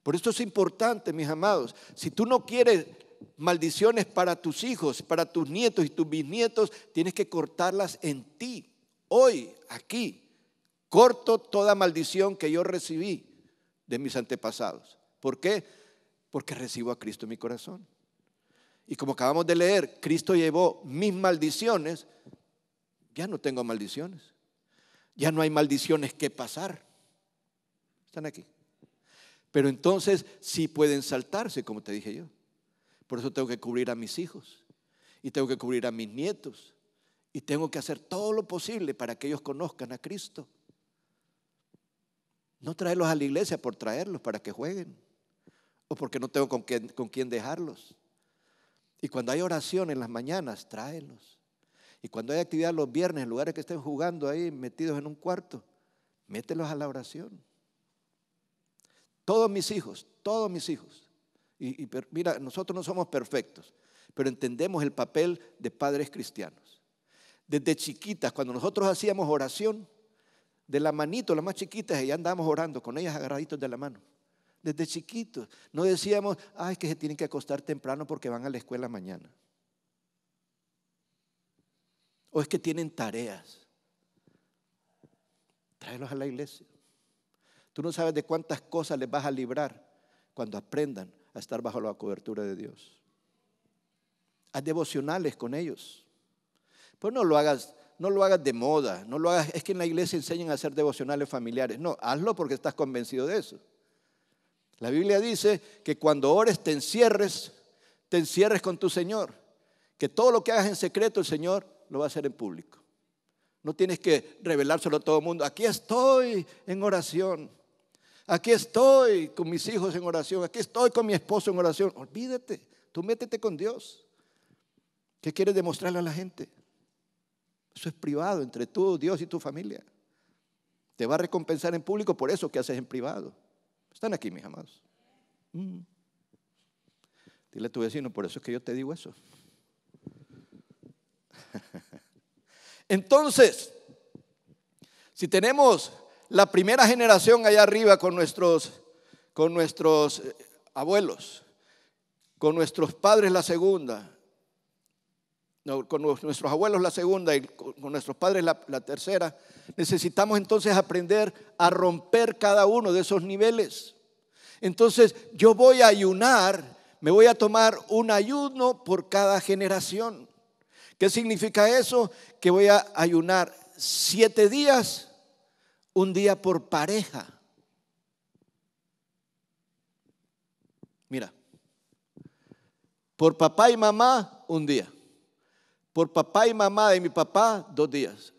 Speaker 1: Por esto es importante, mis amados. Si tú no quieres maldiciones para tus hijos, para tus nietos y tus bisnietos, tienes que cortarlas en ti, hoy, aquí. Corto toda maldición que yo recibí de mis antepasados. ¿Por qué? Porque recibo a Cristo en mi corazón. Y como acabamos de leer, Cristo llevó mis maldiciones. Ya no tengo maldiciones. Ya no hay maldiciones que pasar. Están aquí. Pero entonces sí pueden saltarse, como te dije yo. Por eso tengo que cubrir a mis hijos y tengo que cubrir a mis nietos y tengo que hacer todo lo posible para que ellos conozcan a Cristo. No traerlos a la iglesia por traerlos para que jueguen o porque no tengo con, quién dejarlos. Y cuando hay oración en las mañanas, tráelos. Y cuando hay actividad los viernes, en lugares que estén jugando ahí, metidos en un cuarto, mételos a la oración. Todos mis hijos, todos mis hijos. Y, mira, nosotros no somos perfectos, pero entendemos el papel de padres cristianos. Desde chiquitas, cuando nosotros hacíamos oración, de la manito, las más chiquitas, ya andábamos orando con ellas agarraditos de la mano desde chiquitos. No decíamos, ay, que se tienen que acostar temprano porque van a la escuela mañana. O es que tienen tareas. Tráelos a la iglesia. Tú no sabes de cuántas cosas les vas a librar cuando aprendan a estar bajo la cobertura de Dios. Haz devocionales con ellos. Pues no lo hagas, no lo hagas de moda, no lo hagas, es que en la iglesia enseñan a hacer devocionales familiares. No, hazlo porque estás convencido de eso. La Biblia dice que cuando ores te encierres, te encierres con tu Señor. Que todo lo que hagas en secreto el Señor lo va a hacer en público. No tienes que revelárselo a todo el mundo. Aquí estoy en oración. Aquí estoy con mis hijos en oración. Aquí estoy con mi esposo en oración. Olvídate. Tú métete con Dios. ¿Qué quieres demostrarle a la gente? Eso es privado entre tú, Dios y tu familia. Te va a recompensar en público por eso que haces en privado. Están aquí, mis amados. Mm. Dile a tu vecino, por eso es que yo te digo eso. Entonces, si tenemos la primera generación allá arriba con nuestros, con nuestros eh, abuelos, con nuestros padres la segunda, con nuestros abuelos la segunda y con nuestros padres la, tercera. Necesitamos entonces aprender a romper cada uno de esos niveles. Entonces yo voy a ayunar, me voy a tomar un ayuno por cada generación. ¿Qué significa eso? Que voy a ayunar siete días, un día por pareja. Mira, por papá y mamá un día. Por papá y mamá de mi papá, dos días.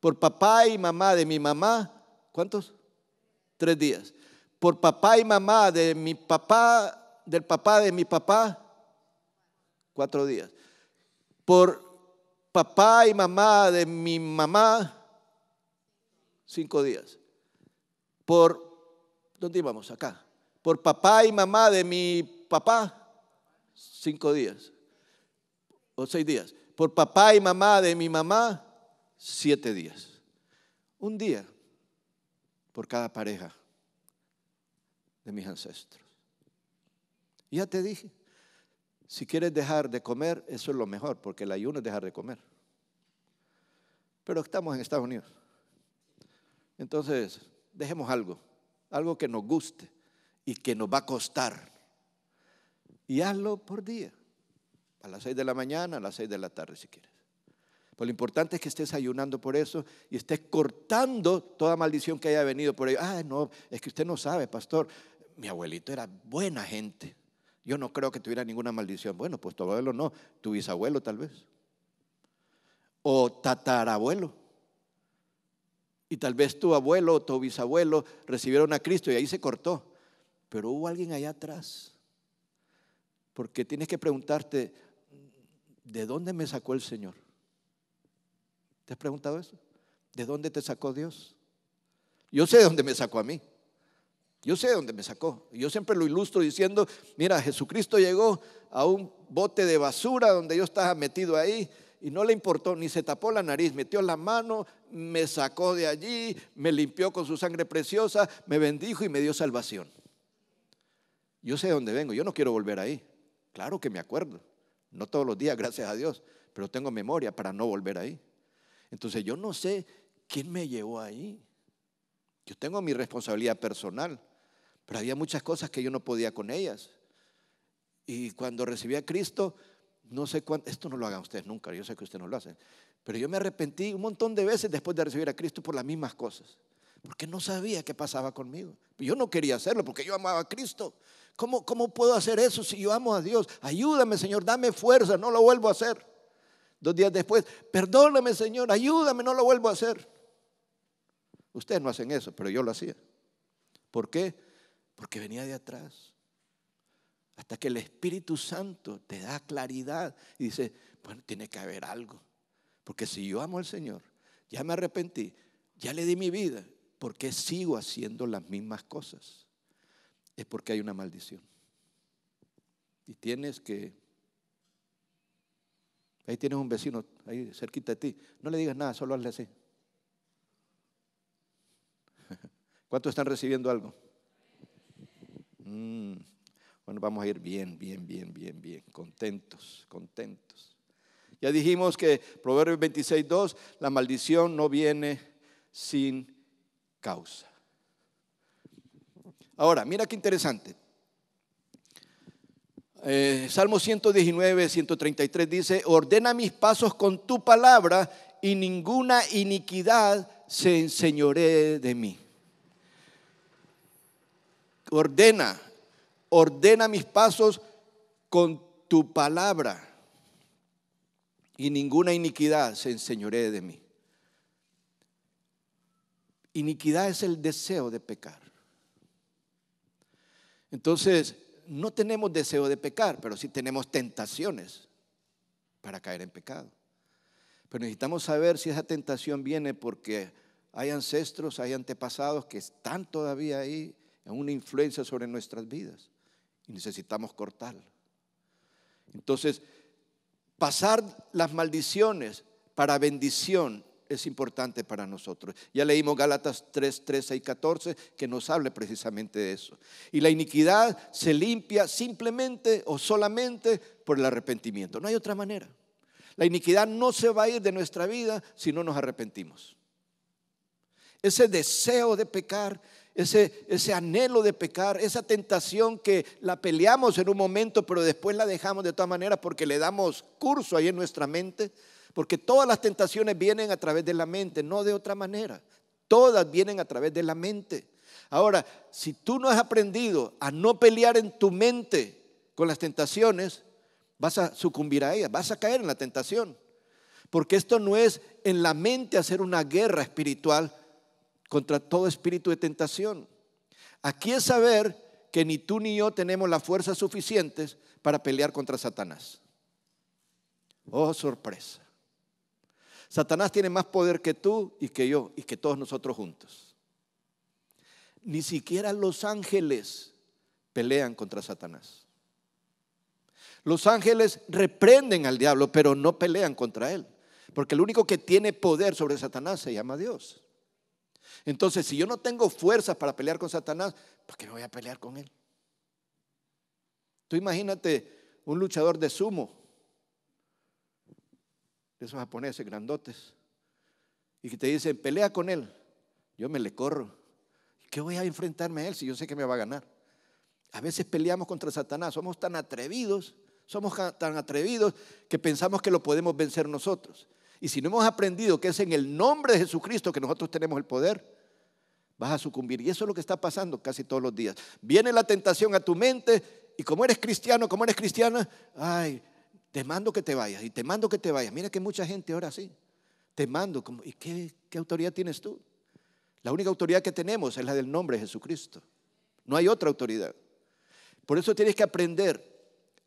Speaker 1: Por papá y mamá de mi mamá, ¿cuántos? Tres días. Por papá y mamá de mi papá, del papá de mi papá, cuatro días. Por papá y mamá de mi mamá, cinco días. Por, ¿dónde íbamos? Acá. Por papá y mamá de mi papá, cinco días. O seis días por papá y mamá de mi mamá, siete días. Un día por cada pareja de mis ancestros. Ya te dije, si quieres dejar de comer, eso es lo mejor, porque el ayuno es dejar de comer. Pero estamos en Estados Unidos. Entonces, dejemos algo, algo que nos guste y que nos va a costar. Y hazlo por día a las 6 de la mañana, a las 6 de la tarde si quieres. Pero lo importante es que estés ayunando por eso y estés cortando toda maldición que haya venido por ello. Ah, no, es que usted no sabe, pastor. Mi abuelito era buena gente. Yo no creo que tuviera ninguna maldición. Bueno, pues tu abuelo no, tu bisabuelo tal vez. O tatarabuelo. Y tal vez tu abuelo o tu bisabuelo recibieron a Cristo y ahí se cortó. Pero hubo alguien allá atrás. Porque tienes que preguntarte, ¿de dónde me sacó el Señor? ¿Te has preguntado eso? ¿De dónde te sacó Dios? Yo sé de dónde me sacó a mí. Yo sé de dónde me sacó. Yo siempre lo ilustro diciendo, mira, Jesucristo llegó a un bote de basura donde yo estaba metido ahí y no le importó, ni se tapó la nariz, metió la mano, me sacó de allí, me limpió con su sangre preciosa, me bendijo y me dio salvación. Yo sé de dónde vengo, yo no quiero volver ahí. Claro que me acuerdo. No todos los días, gracias a Dios, pero tengo memoria para no volver ahí. Entonces yo no sé quién me llevó ahí. Yo tengo mi responsabilidad personal, pero había muchas cosas que yo no podía con ellas. Y cuando recibí a Cristo, no sé cuánto, esto no lo hagan ustedes nunca, yo sé que ustedes no lo hacen, pero yo me arrepentí un montón de veces después de recibir a Cristo por las mismas cosas, porque no sabía qué pasaba conmigo. Yo no quería hacerlo porque yo amaba a Cristo, ¿Cómo, puedo hacer eso si yo amo a Dios? Ayúdame, Señor, dame fuerza, no lo vuelvo a hacer. Dos días después, perdóname, Señor, ayúdame, no lo vuelvo a hacer. Ustedes no hacen eso, pero yo lo hacía. ¿Por qué? Porque venía de atrás. Hasta que el Espíritu Santo te da claridad y dice, bueno, tiene que haber algo. Porque si yo amo al Señor, ya me arrepentí, ya le di mi vida, ¿por qué sigo haciendo las mismas cosas? es porque hay una maldición. Y tienes que... Ahí tienes un vecino, ahí cerquita de ti. No le digas nada, solo hazle así. ¿Cuántos están recibiendo algo? Mm. Bueno, vamos a ir bien, bien, bien, bien, bien, contentos, contentos. Ya dijimos que Proverbios 26.2, la maldición no viene sin causa. Ahora, mira qué interesante. Eh, Salmo 119, 133 dice, ordena mis pasos con tu palabra y ninguna iniquidad se enseñoree de mí. Ordena, ordena mis pasos con tu palabra y ninguna iniquidad se enseñoree de mí. Iniquidad es el deseo de pecar. Entonces, no tenemos deseo de pecar, pero sí tenemos tentaciones para caer en pecado. Pero necesitamos saber si esa tentación viene porque hay ancestros, hay antepasados que están todavía ahí en una influencia sobre nuestras vidas y necesitamos cortarla. Entonces, pasar las maldiciones para bendición es importante para nosotros. Ya leímos Gálatas 3, 13 y 14 que nos habla precisamente de eso. Y la iniquidad se limpia simplemente o solamente por el arrepentimiento. No hay otra manera. La iniquidad no se va a ir de nuestra vida si no nos arrepentimos. Ese deseo de pecar, ese, ese, anhelo de pecar, esa tentación que la peleamos en un momento, pero después la dejamos de todas maneras porque le damos curso ahí en nuestra mente, porque todas las tentaciones vienen a través de la mente, no de otra manera. Todas vienen a través de la mente. Ahora, si tú no has aprendido a no pelear en tu mente con las tentaciones, vas a sucumbir a ellas, vas a caer en la tentación. Porque esto no es en la mente hacer una guerra espiritual contra todo espíritu de tentación. Aquí es saber que ni tú ni yo tenemos las fuerzas suficientes para pelear contra Satanás. Oh, sorpresa. Satanás tiene más poder que tú y que yo y que todos nosotros juntos. Ni siquiera los ángeles pelean contra Satanás. Los ángeles reprenden al diablo, pero no pelean contra él. Porque el único que tiene poder sobre Satanás se llama Dios. Entonces, si yo no tengo fuerzas para pelear con Satanás, ¿por qué voy a pelear con él? Tú imagínate un luchador de sumo esos japoneses grandotes, y que te dicen, pelea con él, yo me le corro. ¿Qué voy a enfrentarme a él si yo sé que me va a ganar? A veces peleamos contra Satanás, somos tan atrevidos, somos tan atrevidos que pensamos que lo podemos vencer nosotros. Y si no hemos aprendido que es en el nombre de Jesucristo que nosotros tenemos el poder, vas a sucumbir. Y eso es lo que está pasando casi todos los días. Viene la tentación a tu mente y como eres cristiano, como eres cristiana, ay, te mando que te vayas y te mando que te vayas. Mira que mucha gente ahora sí. Te mando. Como, ¿Y qué, autoridad tienes tú? La única autoridad que tenemos es la del nombre de Jesucristo. No hay otra autoridad. Por eso tienes que aprender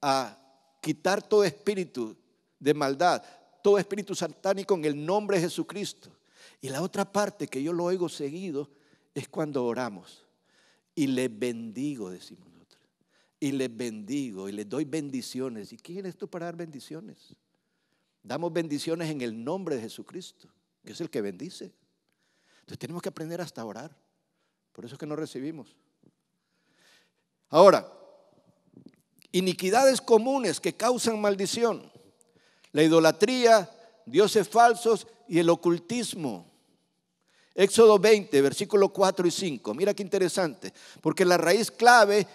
Speaker 1: a quitar todo espíritu de maldad, todo espíritu satánico en el nombre de Jesucristo. Y la otra parte que yo lo oigo seguido es cuando oramos y le bendigo, decimos y les bendigo y les doy bendiciones. ¿Y quién eres tú para dar bendiciones? Damos bendiciones en el nombre de Jesucristo, que es el que bendice. Entonces tenemos que aprender hasta orar. Por eso es que no recibimos. Ahora, iniquidades comunes que causan maldición. La idolatría, dioses falsos y el ocultismo. Éxodo 20, versículo 4 y 5. Mira qué interesante. Porque la raíz clave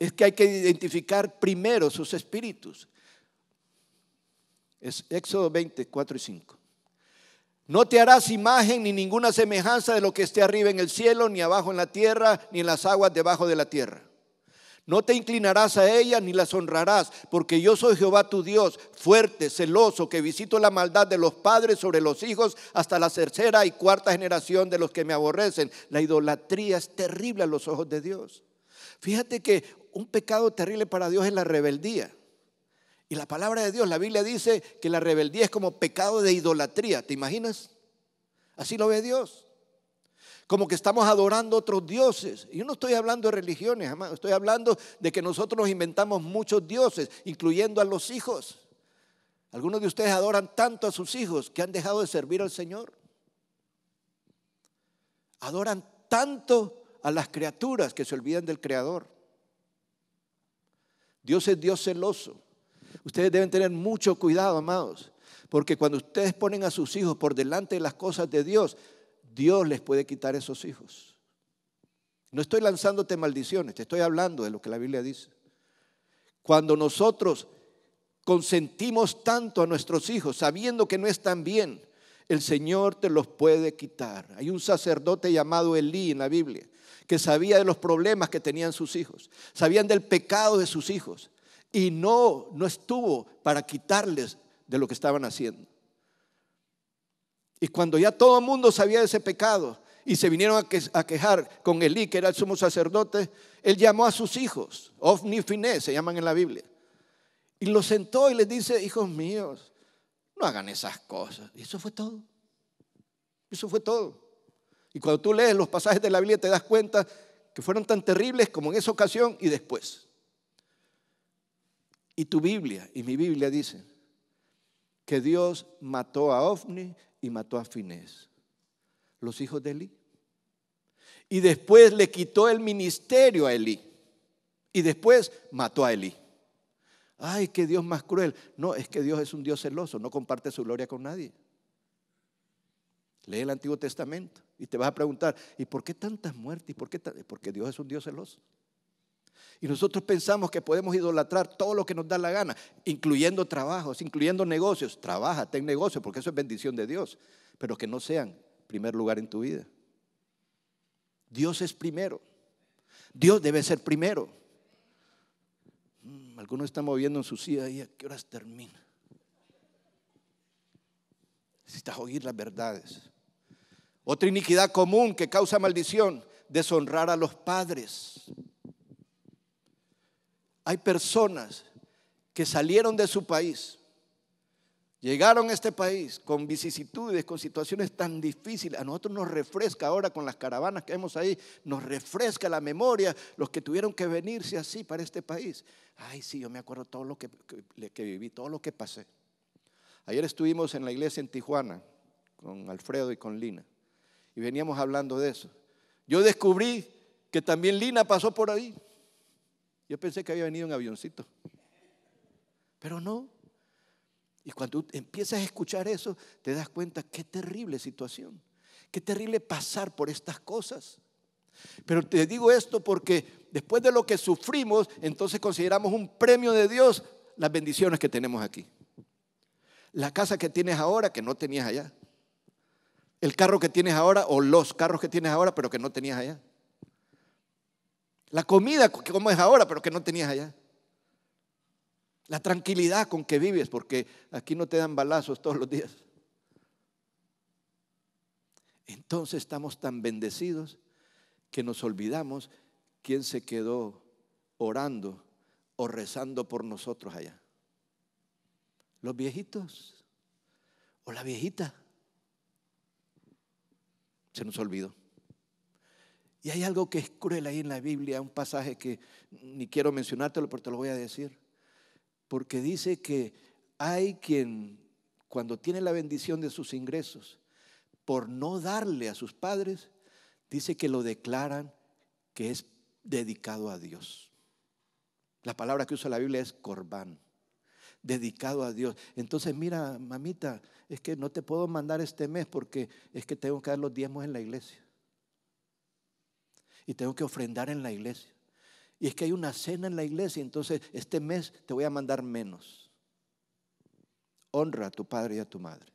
Speaker 1: es que hay que identificar primero sus espíritus. Es Éxodo 20, 4 y 5. No te harás imagen ni ninguna semejanza de lo que esté arriba en el cielo, ni abajo en la tierra, ni en las aguas debajo de la tierra. No te inclinarás a ella ni las honrarás, porque yo soy Jehová tu Dios, fuerte, celoso, que visito la maldad de los padres sobre los hijos hasta la tercera y cuarta generación de los que me aborrecen. La idolatría es terrible a los ojos de Dios. Fíjate que un pecado terrible para Dios es la rebeldía. Y la palabra de Dios, la Biblia dice que la rebeldía es como pecado de idolatría, ¿te imaginas? Así lo ve Dios. Como que estamos adorando otros dioses. Yo no estoy hablando de religiones, amado, Estoy hablando de que nosotros nos inventamos muchos dioses, incluyendo a los hijos. Algunos de ustedes adoran tanto a sus hijos que han dejado de servir al Señor. Adoran tanto a las criaturas que se olvidan del Creador. Dios es Dios celoso. Ustedes deben tener mucho cuidado, amados, porque cuando ustedes ponen a sus hijos por delante de las cosas de Dios, Dios les puede quitar esos hijos. No estoy lanzándote maldiciones, te estoy hablando de lo que la Biblia dice. Cuando nosotros consentimos tanto a nuestros hijos, sabiendo que no están bien, el Señor te los puede quitar. Hay un sacerdote llamado Elí en la Biblia que sabía de los problemas que tenían sus hijos, sabían del pecado de sus hijos y no, no estuvo para quitarles de lo que estaban haciendo. Y cuando ya todo el mundo sabía de ese pecado y se vinieron a, quejar con Elí, que era el sumo sacerdote, él llamó a sus hijos, Ofni Finé se llaman en la Biblia, y los sentó y les dice, hijos míos, no hagan esas cosas. Y eso fue todo. Eso fue todo. Y cuando tú lees los pasajes de la Biblia te das cuenta que fueron tan terribles como en esa ocasión y después. Y tu Biblia y mi Biblia dicen que Dios mató a Ofni y mató a Finés, los hijos de Elí. Y después le quitó el ministerio a Elí Y después mató a Elí. Ay, qué Dios más cruel. No, es que Dios es un Dios celoso, no comparte su gloria con nadie. Lee el Antiguo Testamento y te vas a preguntar, ¿y por qué tantas muertes? ¿Y por qué Porque Dios es un Dios celoso. Y nosotros pensamos que podemos idolatrar todo lo que nos da la gana, incluyendo trabajos, incluyendo negocios. Trabaja, ten negocios, porque eso es bendición de Dios, pero que no sean primer lugar en tu vida. Dios es primero. Dios debe ser primero. Mm, Algunos están moviendo en su silla y a qué horas termina. Necesitas oír las verdades. Otra iniquidad común que causa maldición, deshonrar a los padres. Hay personas que salieron de su país, llegaron a este país con vicisitudes, con situaciones tan difíciles. A nosotros nos refresca ahora con las caravanas que vemos ahí, nos refresca la memoria los que tuvieron que venirse así para este país. Ay, sí, yo me acuerdo todo lo que viví, todo lo que pasé. Ayer estuvimos en la iglesia en Tijuana con Alfredo y con Lina y veníamos hablando de eso. Yo descubrí que también Lina pasó por ahí. Yo pensé que había venido en avioncito, pero no. Y cuando empiezas a escuchar eso, te das cuenta qué terrible situación, qué terrible pasar por estas cosas. Pero te digo esto porque después de lo que sufrimos, entonces consideramos un premio de Dios las bendiciones que tenemos aquí. La casa que tienes ahora que no tenías allá. El carro que tienes ahora o los carros que tienes ahora pero que no tenías allá. La comida que comes ahora pero que no tenías allá. La tranquilidad con que vives porque aquí no te dan balazos todos los días. Entonces estamos tan bendecidos que nos olvidamos quién se quedó orando o rezando por nosotros allá los viejitos o la viejita. Se nos olvidó. Y hay algo que es cruel ahí en la Biblia, un pasaje que ni quiero mencionártelo, pero te lo voy a decir. Porque dice que hay quien, cuando tiene la bendición de sus ingresos, por no darle a sus padres, dice que lo declaran que es dedicado a Dios. La palabra que usa la Biblia es corbán dedicado a Dios. Entonces, mira, mamita, es que no te puedo mandar este mes porque es que tengo que dar los diezmos en la iglesia. Y tengo que ofrendar en la iglesia. Y es que hay una cena en la iglesia, entonces este mes te voy a mandar menos. Honra a tu padre y a tu madre.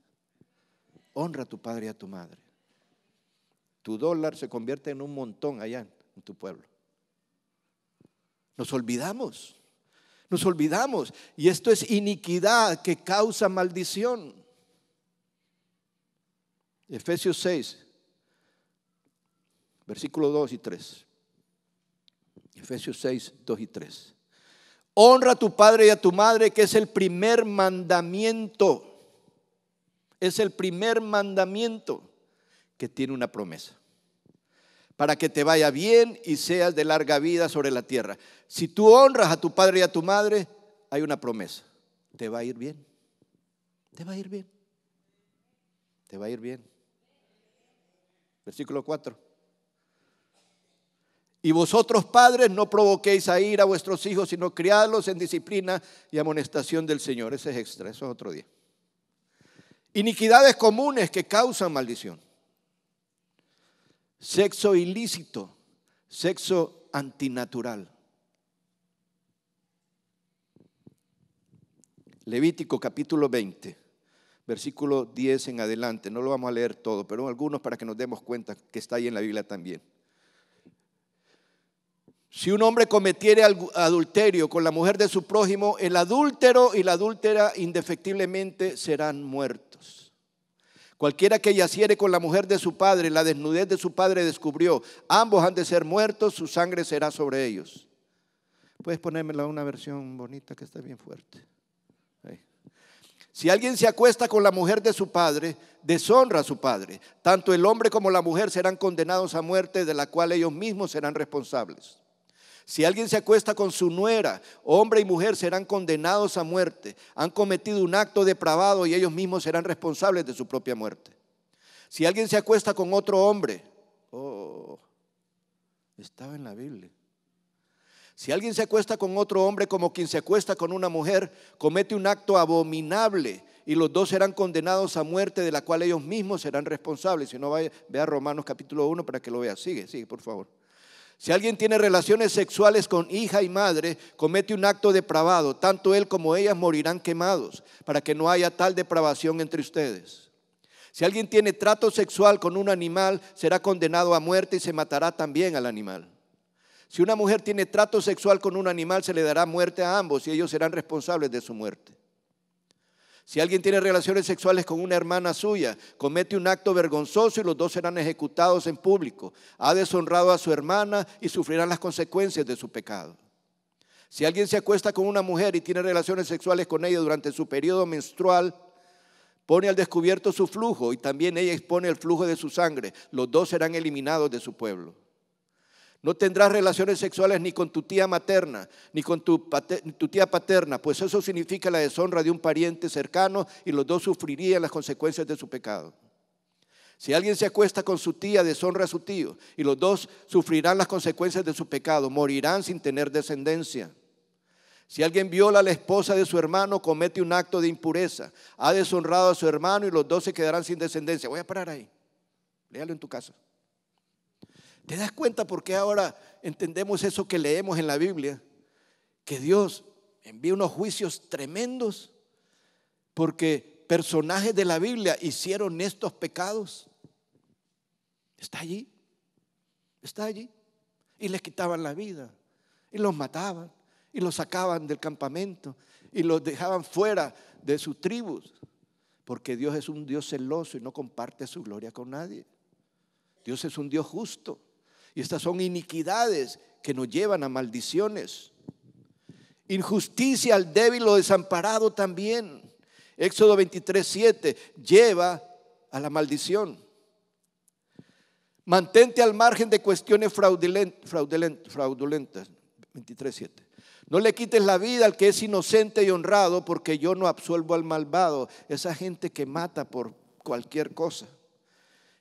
Speaker 1: Honra a tu padre y a tu madre. Tu dólar se convierte en un montón allá en tu pueblo. Nos olvidamos. Nos olvidamos. Y esto es iniquidad que causa maldición. Efesios 6, versículos 2 y 3. Efesios 6, 2 y 3. Honra a tu padre y a tu madre, que es el primer mandamiento. Es el primer mandamiento que tiene una promesa para que te vaya bien y seas de larga vida sobre la tierra. Si tú honras a tu padre y a tu madre, hay una promesa. Te va a ir bien. Te va a ir bien. Te va a ir bien. Versículo 4. Y vosotros padres no provoquéis a ir a vuestros hijos, sino criadlos en disciplina y amonestación del Señor. Ese es extra, eso es otro día. Iniquidades comunes que causan maldición sexo ilícito, sexo antinatural. Levítico capítulo 20, versículo 10 en adelante. No lo vamos a leer todo, pero algunos para que nos demos cuenta que está ahí en la Biblia también. Si un hombre cometiere adulterio con la mujer de su prójimo, el adúltero y la adúltera indefectiblemente serán muertos. Cualquiera que yaciere con la mujer de su padre, la desnudez de su padre descubrió. Ambos han de ser muertos, su sangre será sobre ellos. Puedes ponérmela una versión bonita que está bien fuerte. Si alguien se acuesta con la mujer de su padre, deshonra a su padre. Tanto el hombre como la mujer serán condenados a muerte, de la cual ellos mismos serán responsables. Si alguien se acuesta con su nuera, hombre y mujer serán condenados a muerte. Han cometido un acto depravado y ellos mismos serán responsables de su propia muerte. Si alguien se acuesta con otro hombre, oh, estaba en la Biblia. Si alguien se acuesta con otro hombre como quien se acuesta con una mujer, comete un acto abominable y los dos serán condenados a muerte de la cual ellos mismos serán responsables. Si no, vaya, vea Romanos capítulo 1 para que lo vea. Sigue, sigue, por favor. Si alguien tiene relaciones sexuales con hija y madre, comete un acto depravado. Tanto él como ellas morirán quemados, para que no haya tal depravación entre ustedes. Si alguien tiene trato sexual con un animal, será condenado a muerte y se matará también al animal. Si una mujer tiene trato sexual con un animal, se le dará muerte a ambos y ellos serán responsables de su muerte. Si alguien tiene relaciones sexuales con una hermana suya, comete un acto vergonzoso y los dos serán ejecutados en público. Ha deshonrado a su hermana y sufrirán las consecuencias de su pecado. Si alguien se acuesta con una mujer y tiene relaciones sexuales con ella durante su periodo menstrual, pone al descubierto su flujo y también ella expone el flujo de su sangre. Los dos serán eliminados de su pueblo. No tendrás relaciones sexuales ni con tu tía materna, ni con tu, tía paterna, pues eso significa la deshonra de un pariente cercano y los dos sufrirían las consecuencias de su pecado. Si alguien se acuesta con su tía, deshonra a su tío, y los dos sufrirán las consecuencias de su pecado, morirán sin tener descendencia. Si alguien viola a la esposa de su hermano, comete un acto de impureza, ha deshonrado a su hermano y los dos se quedarán sin descendencia. Voy a parar ahí. Léalo en tu casa. ¿Te das cuenta por qué ahora entendemos eso que leemos en la Biblia? Que Dios envía unos juicios tremendos porque personajes de la Biblia hicieron estos pecados. Está allí, está allí. Y les quitaban la vida, y los mataban, y los sacaban del campamento, y los dejaban fuera de sus tribus. Porque Dios es un Dios celoso y no comparte su gloria con nadie. Dios es un Dios justo. Y estas son iniquidades que nos llevan a maldiciones. Injusticia al débil o desamparado también. Éxodo 23.7 lleva a la maldición. Mantente al margen de cuestiones fraudulentas. No le quites la vida al que es inocente y honrado, porque yo no absuelvo al malvado. Esa gente que mata por cualquier cosa.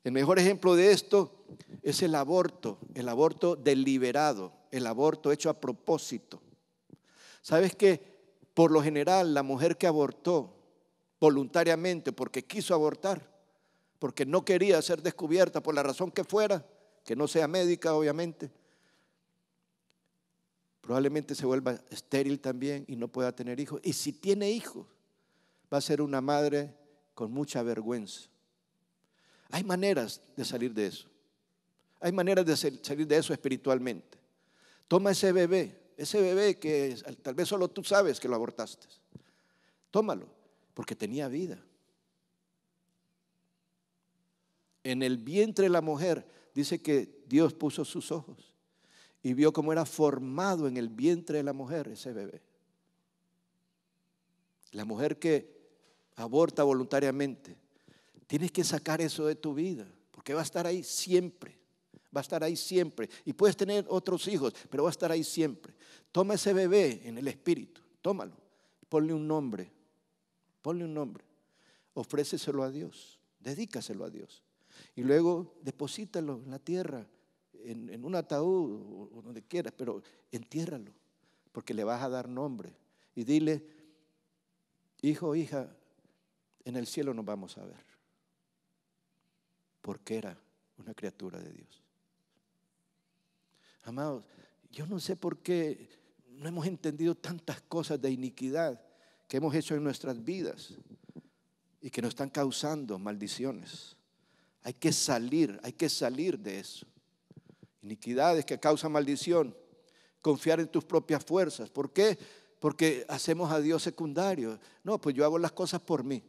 Speaker 1: El mejor ejemplo de esto es el aborto, el aborto deliberado, el aborto hecho a propósito. ¿Sabes que por lo general la mujer que abortó voluntariamente porque quiso abortar, porque no quería ser descubierta por la razón que fuera, que no sea médica obviamente, probablemente se vuelva estéril también y no pueda tener hijos. Y si tiene hijos, va a ser una madre con mucha vergüenza hay maneras de salir de eso. Hay maneras de salir de eso espiritualmente. Toma ese bebé, ese bebé que tal vez solo tú sabes que lo abortaste. Tómalo, porque tenía vida. En el vientre de la mujer dice que Dios puso sus ojos y vio cómo era formado en el vientre de la mujer ese bebé. La mujer que aborta voluntariamente Tienes que sacar eso de tu vida, porque va a estar ahí siempre. Va a estar ahí siempre. Y puedes tener otros hijos, pero va a estar ahí siempre. Toma ese bebé en el espíritu, tómalo. Ponle un nombre, ponle un nombre. Ofréceselo a Dios, dedícaselo a Dios. Y luego deposítalo en la tierra, en, un ataúd o donde quieras, pero entiérralo, porque le vas a dar nombre. Y dile, hijo, o hija, en el cielo nos vamos a ver porque era una criatura de Dios. Amados, yo no sé por qué no hemos entendido tantas cosas de iniquidad que hemos hecho en nuestras vidas y que nos están causando maldiciones. Hay que salir, hay que salir de eso. Iniquidades que causan maldición. Confiar en tus propias fuerzas. ¿Por qué? Porque hacemos a Dios secundario. No, pues yo hago las cosas por mí.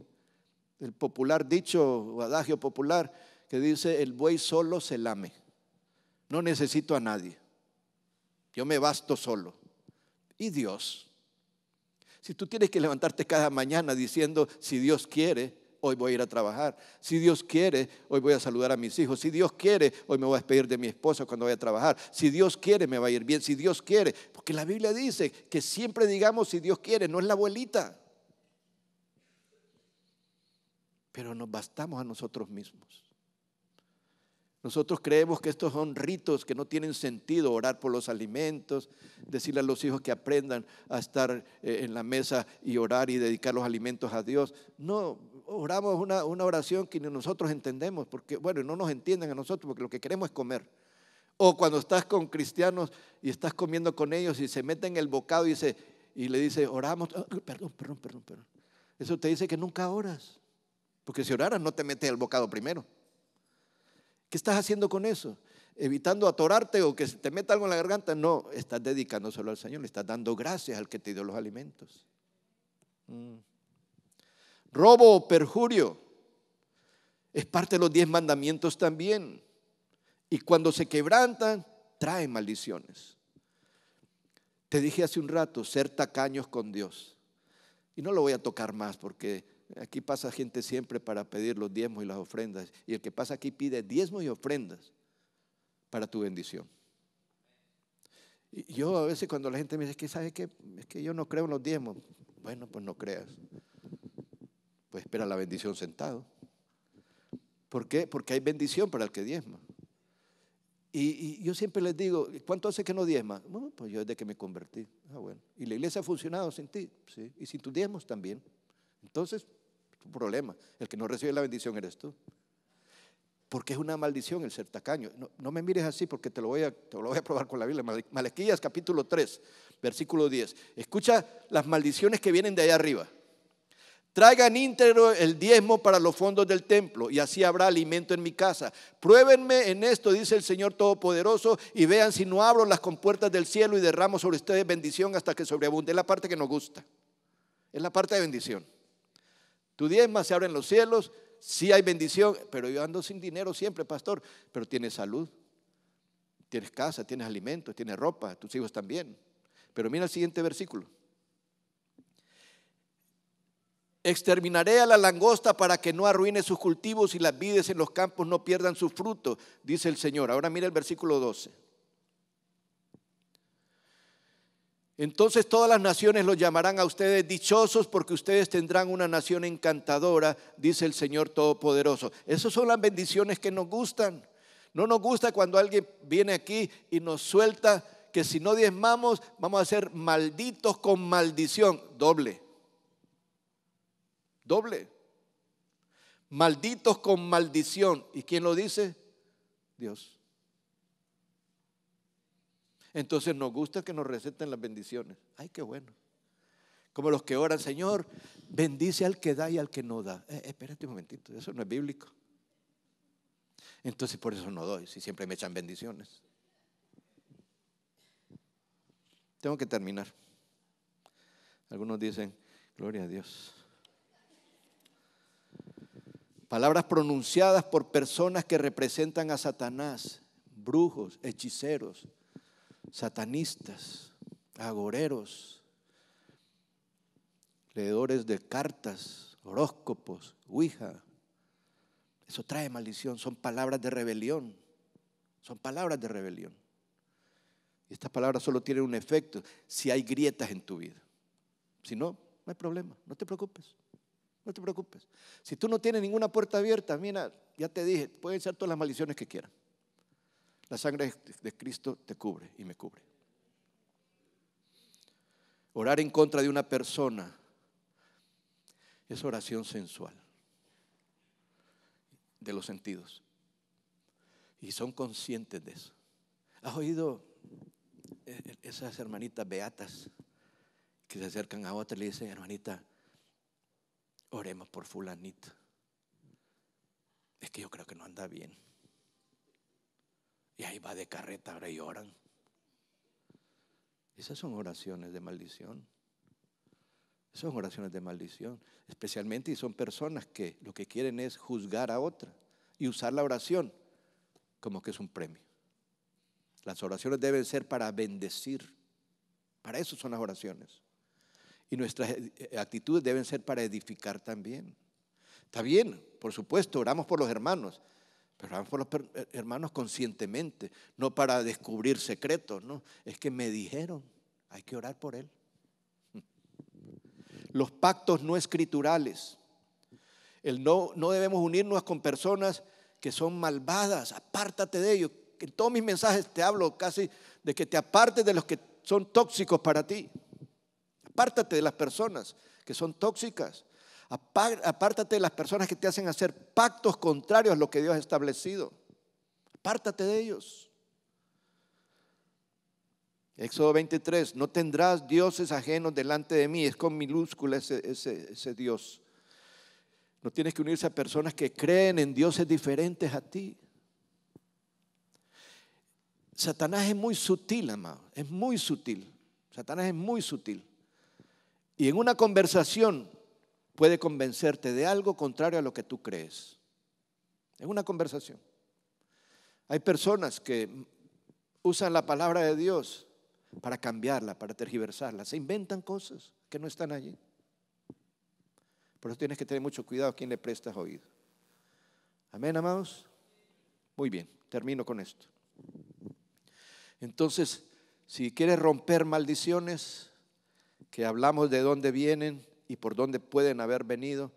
Speaker 1: El popular dicho o adagio popular, que dice, el buey solo se lame. No necesito a nadie. Yo me basto solo. ¿Y Dios? Si tú tienes que levantarte cada mañana diciendo, si Dios quiere, hoy voy a ir a trabajar. Si Dios quiere, hoy voy a saludar a mis hijos. Si Dios quiere, hoy me voy a despedir de mi esposa cuando voy a trabajar. Si Dios quiere, me va a ir bien. Si Dios quiere, porque la Biblia dice que siempre digamos si Dios quiere, no es la abuelita. Pero nos bastamos a nosotros mismos. Nosotros creemos que estos son ritos que no tienen sentido, orar por los alimentos, decirle a los hijos que aprendan a estar eh, en la mesa y orar y dedicar los alimentos a Dios. No, oramos una, oración que ni nosotros entendemos, porque bueno, no nos entienden a nosotros, porque lo que queremos es comer. O cuando estás con cristianos y estás comiendo con ellos y se mete en el bocado y, y le dice, oramos, ah, perdón, perdón, perdón, perdón. Eso te dice que nunca oras, porque si oraras no te metes el bocado primero. ¿Qué estás haciendo con eso? ¿Evitando atorarte o que se te meta algo en la garganta? No, estás dedicándoselo al Señor, le estás dando gracias al que te dio los alimentos. Mm. Robo o perjurio es parte de los diez mandamientos también. Y cuando se quebrantan, trae maldiciones. Te dije hace un rato, ser tacaños con Dios. Y no lo voy a tocar más porque Aquí pasa gente siempre para pedir los diezmos y las ofrendas. Y el que pasa aquí pide diezmos y ofrendas para tu bendición. Y yo a veces cuando la gente me dice, que sabes que Es que yo no creo en los diezmos. Bueno, pues no creas. Pues espera la bendición sentado. ¿Por qué? Porque hay bendición para el que diezma. Y, yo siempre les digo, ¿cuánto hace que no diezma? Bueno, pues yo desde que me convertí. Ah, bueno. ¿Y la iglesia ha funcionado sin ti? ¿Y sin tus diezmos también? Entonces, problema. El que no recibe la bendición eres tú. Porque es una maldición el ser tacaño. No, me mires así porque te lo, voy a, te lo voy a probar con la Biblia. Malequías capítulo 3, versículo 10. Escucha las maldiciones que vienen de allá arriba. Traigan íntegro el diezmo para los fondos del templo y así habrá alimento en mi casa. Pruébenme en esto, dice el Señor Todopoderoso, y vean si no abro las compuertas del cielo y derramo sobre ustedes bendición hasta que sobreabunde. Es la parte que nos gusta. Es la parte de bendición. Tu diezma se en los cielos, sí hay bendición, pero yo ando sin dinero siempre, pastor, pero tienes salud, tienes casa, tienes alimentos, tienes ropa, tus hijos también. Pero mira el siguiente versículo. Exterminaré a la langosta para que no arruine sus cultivos y las vides en los campos no pierdan su fruto, dice el Señor. Ahora mira el versículo 12. Entonces todas las naciones los llamarán a ustedes dichosos porque ustedes tendrán una nación encantadora, dice el Señor Todopoderoso. Esas son las bendiciones que nos gustan. No nos gusta cuando alguien viene aquí y nos suelta que si no diezmamos vamos a ser malditos con maldición. Doble. Doble. Malditos con maldición. ¿Y quién lo dice? Dios. Entonces nos gusta que nos receten las bendiciones. Ay, qué bueno. Como los que oran, Señor, bendice al que da y al que no da. Eh, espérate un momentito, eso no es bíblico. Entonces por eso no doy, si siempre me echan bendiciones. Tengo que terminar. Algunos dicen, gloria a Dios. Palabras pronunciadas por personas que representan a Satanás, brujos, hechiceros, satanistas, agoreros, leedores de cartas, horóscopos, ouija. Eso trae maldición, son palabras de rebelión, son palabras de rebelión. Y estas palabras solo tienen un efecto si hay grietas en tu vida. Si no, no hay problema, no te preocupes. No te preocupes. Si tú no tienes ninguna puerta abierta, mira, ya te dije, pueden ser todas las maldiciones que quieran. La sangre de Cristo te cubre y me cubre. Orar en contra de una persona es oración sensual de los sentidos. Y son conscientes de eso. ¿Has oído eh, eh, esas hermanitas beatas que se acercan a otra y le dicen, hermanita, oremos por fulanito? Es que yo creo que no anda bien. Y ahí va de carreta, ahora lloran. Esas son oraciones de maldición. Esas son oraciones de maldición. Especialmente si son personas que lo que quieren es juzgar a otra y usar la oración como que es un premio. Las oraciones deben ser para bendecir. Para eso son las oraciones. Y nuestras eh, actitudes deben ser para edificar también. Está bien, por supuesto, oramos por los hermanos, pero por los eh, hermanos conscientemente, no para descubrir secretos, no. Es que me dijeron, hay que orar por él. Los pactos no escriturales. El no, no debemos unirnos con personas que son malvadas, apártate de ellos. En todos mis mensajes te hablo casi de que te apartes de los que son tóxicos para ti. Apártate de las personas que son tóxicas. Apártate de las personas que te hacen hacer pactos contrarios a lo que Dios ha establecido. Apártate de ellos. Éxodo 23, no tendrás dioses ajenos delante de mí. Es con minúscula ese, ese Dios. No tienes que unirse a personas que creen en dioses diferentes a ti. Satanás es muy sutil, amado. Es muy sutil. Satanás es muy sutil. Y en una conversación puede convencerte de algo contrario a lo que tú crees. Es una conversación. Hay personas que usan la palabra de Dios para cambiarla, para tergiversarla. Se inventan cosas que no están allí. Por eso tienes que tener mucho cuidado a quien le prestas oído. Amén, amados. Muy bien, termino con esto. Entonces, si quieres romper maldiciones, que hablamos de dónde vienen, y por dónde pueden haber venido,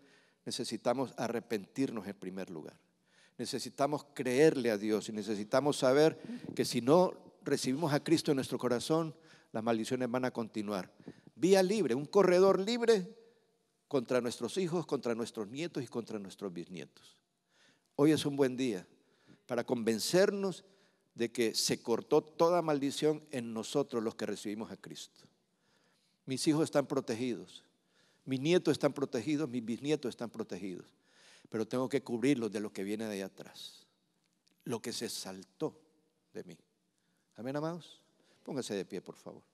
Speaker 1: necesitamos arrepentirnos en primer lugar. Necesitamos creerle a Dios y necesitamos saber que si no recibimos a Cristo en nuestro corazón, las maldiciones van a continuar. Vía libre, un corredor libre contra nuestros hijos, contra nuestros nietos y contra nuestros bisnietos. Hoy es un buen día para convencernos de que se cortó toda maldición en nosotros los que recibimos a Cristo. Mis hijos están protegidos. Mis nietos están protegidos, mis bisnietos están protegidos. Pero tengo que cubrirlos de lo que viene de allá atrás. Lo que se saltó de mí. Amén, amados. Póngase de pie, por favor.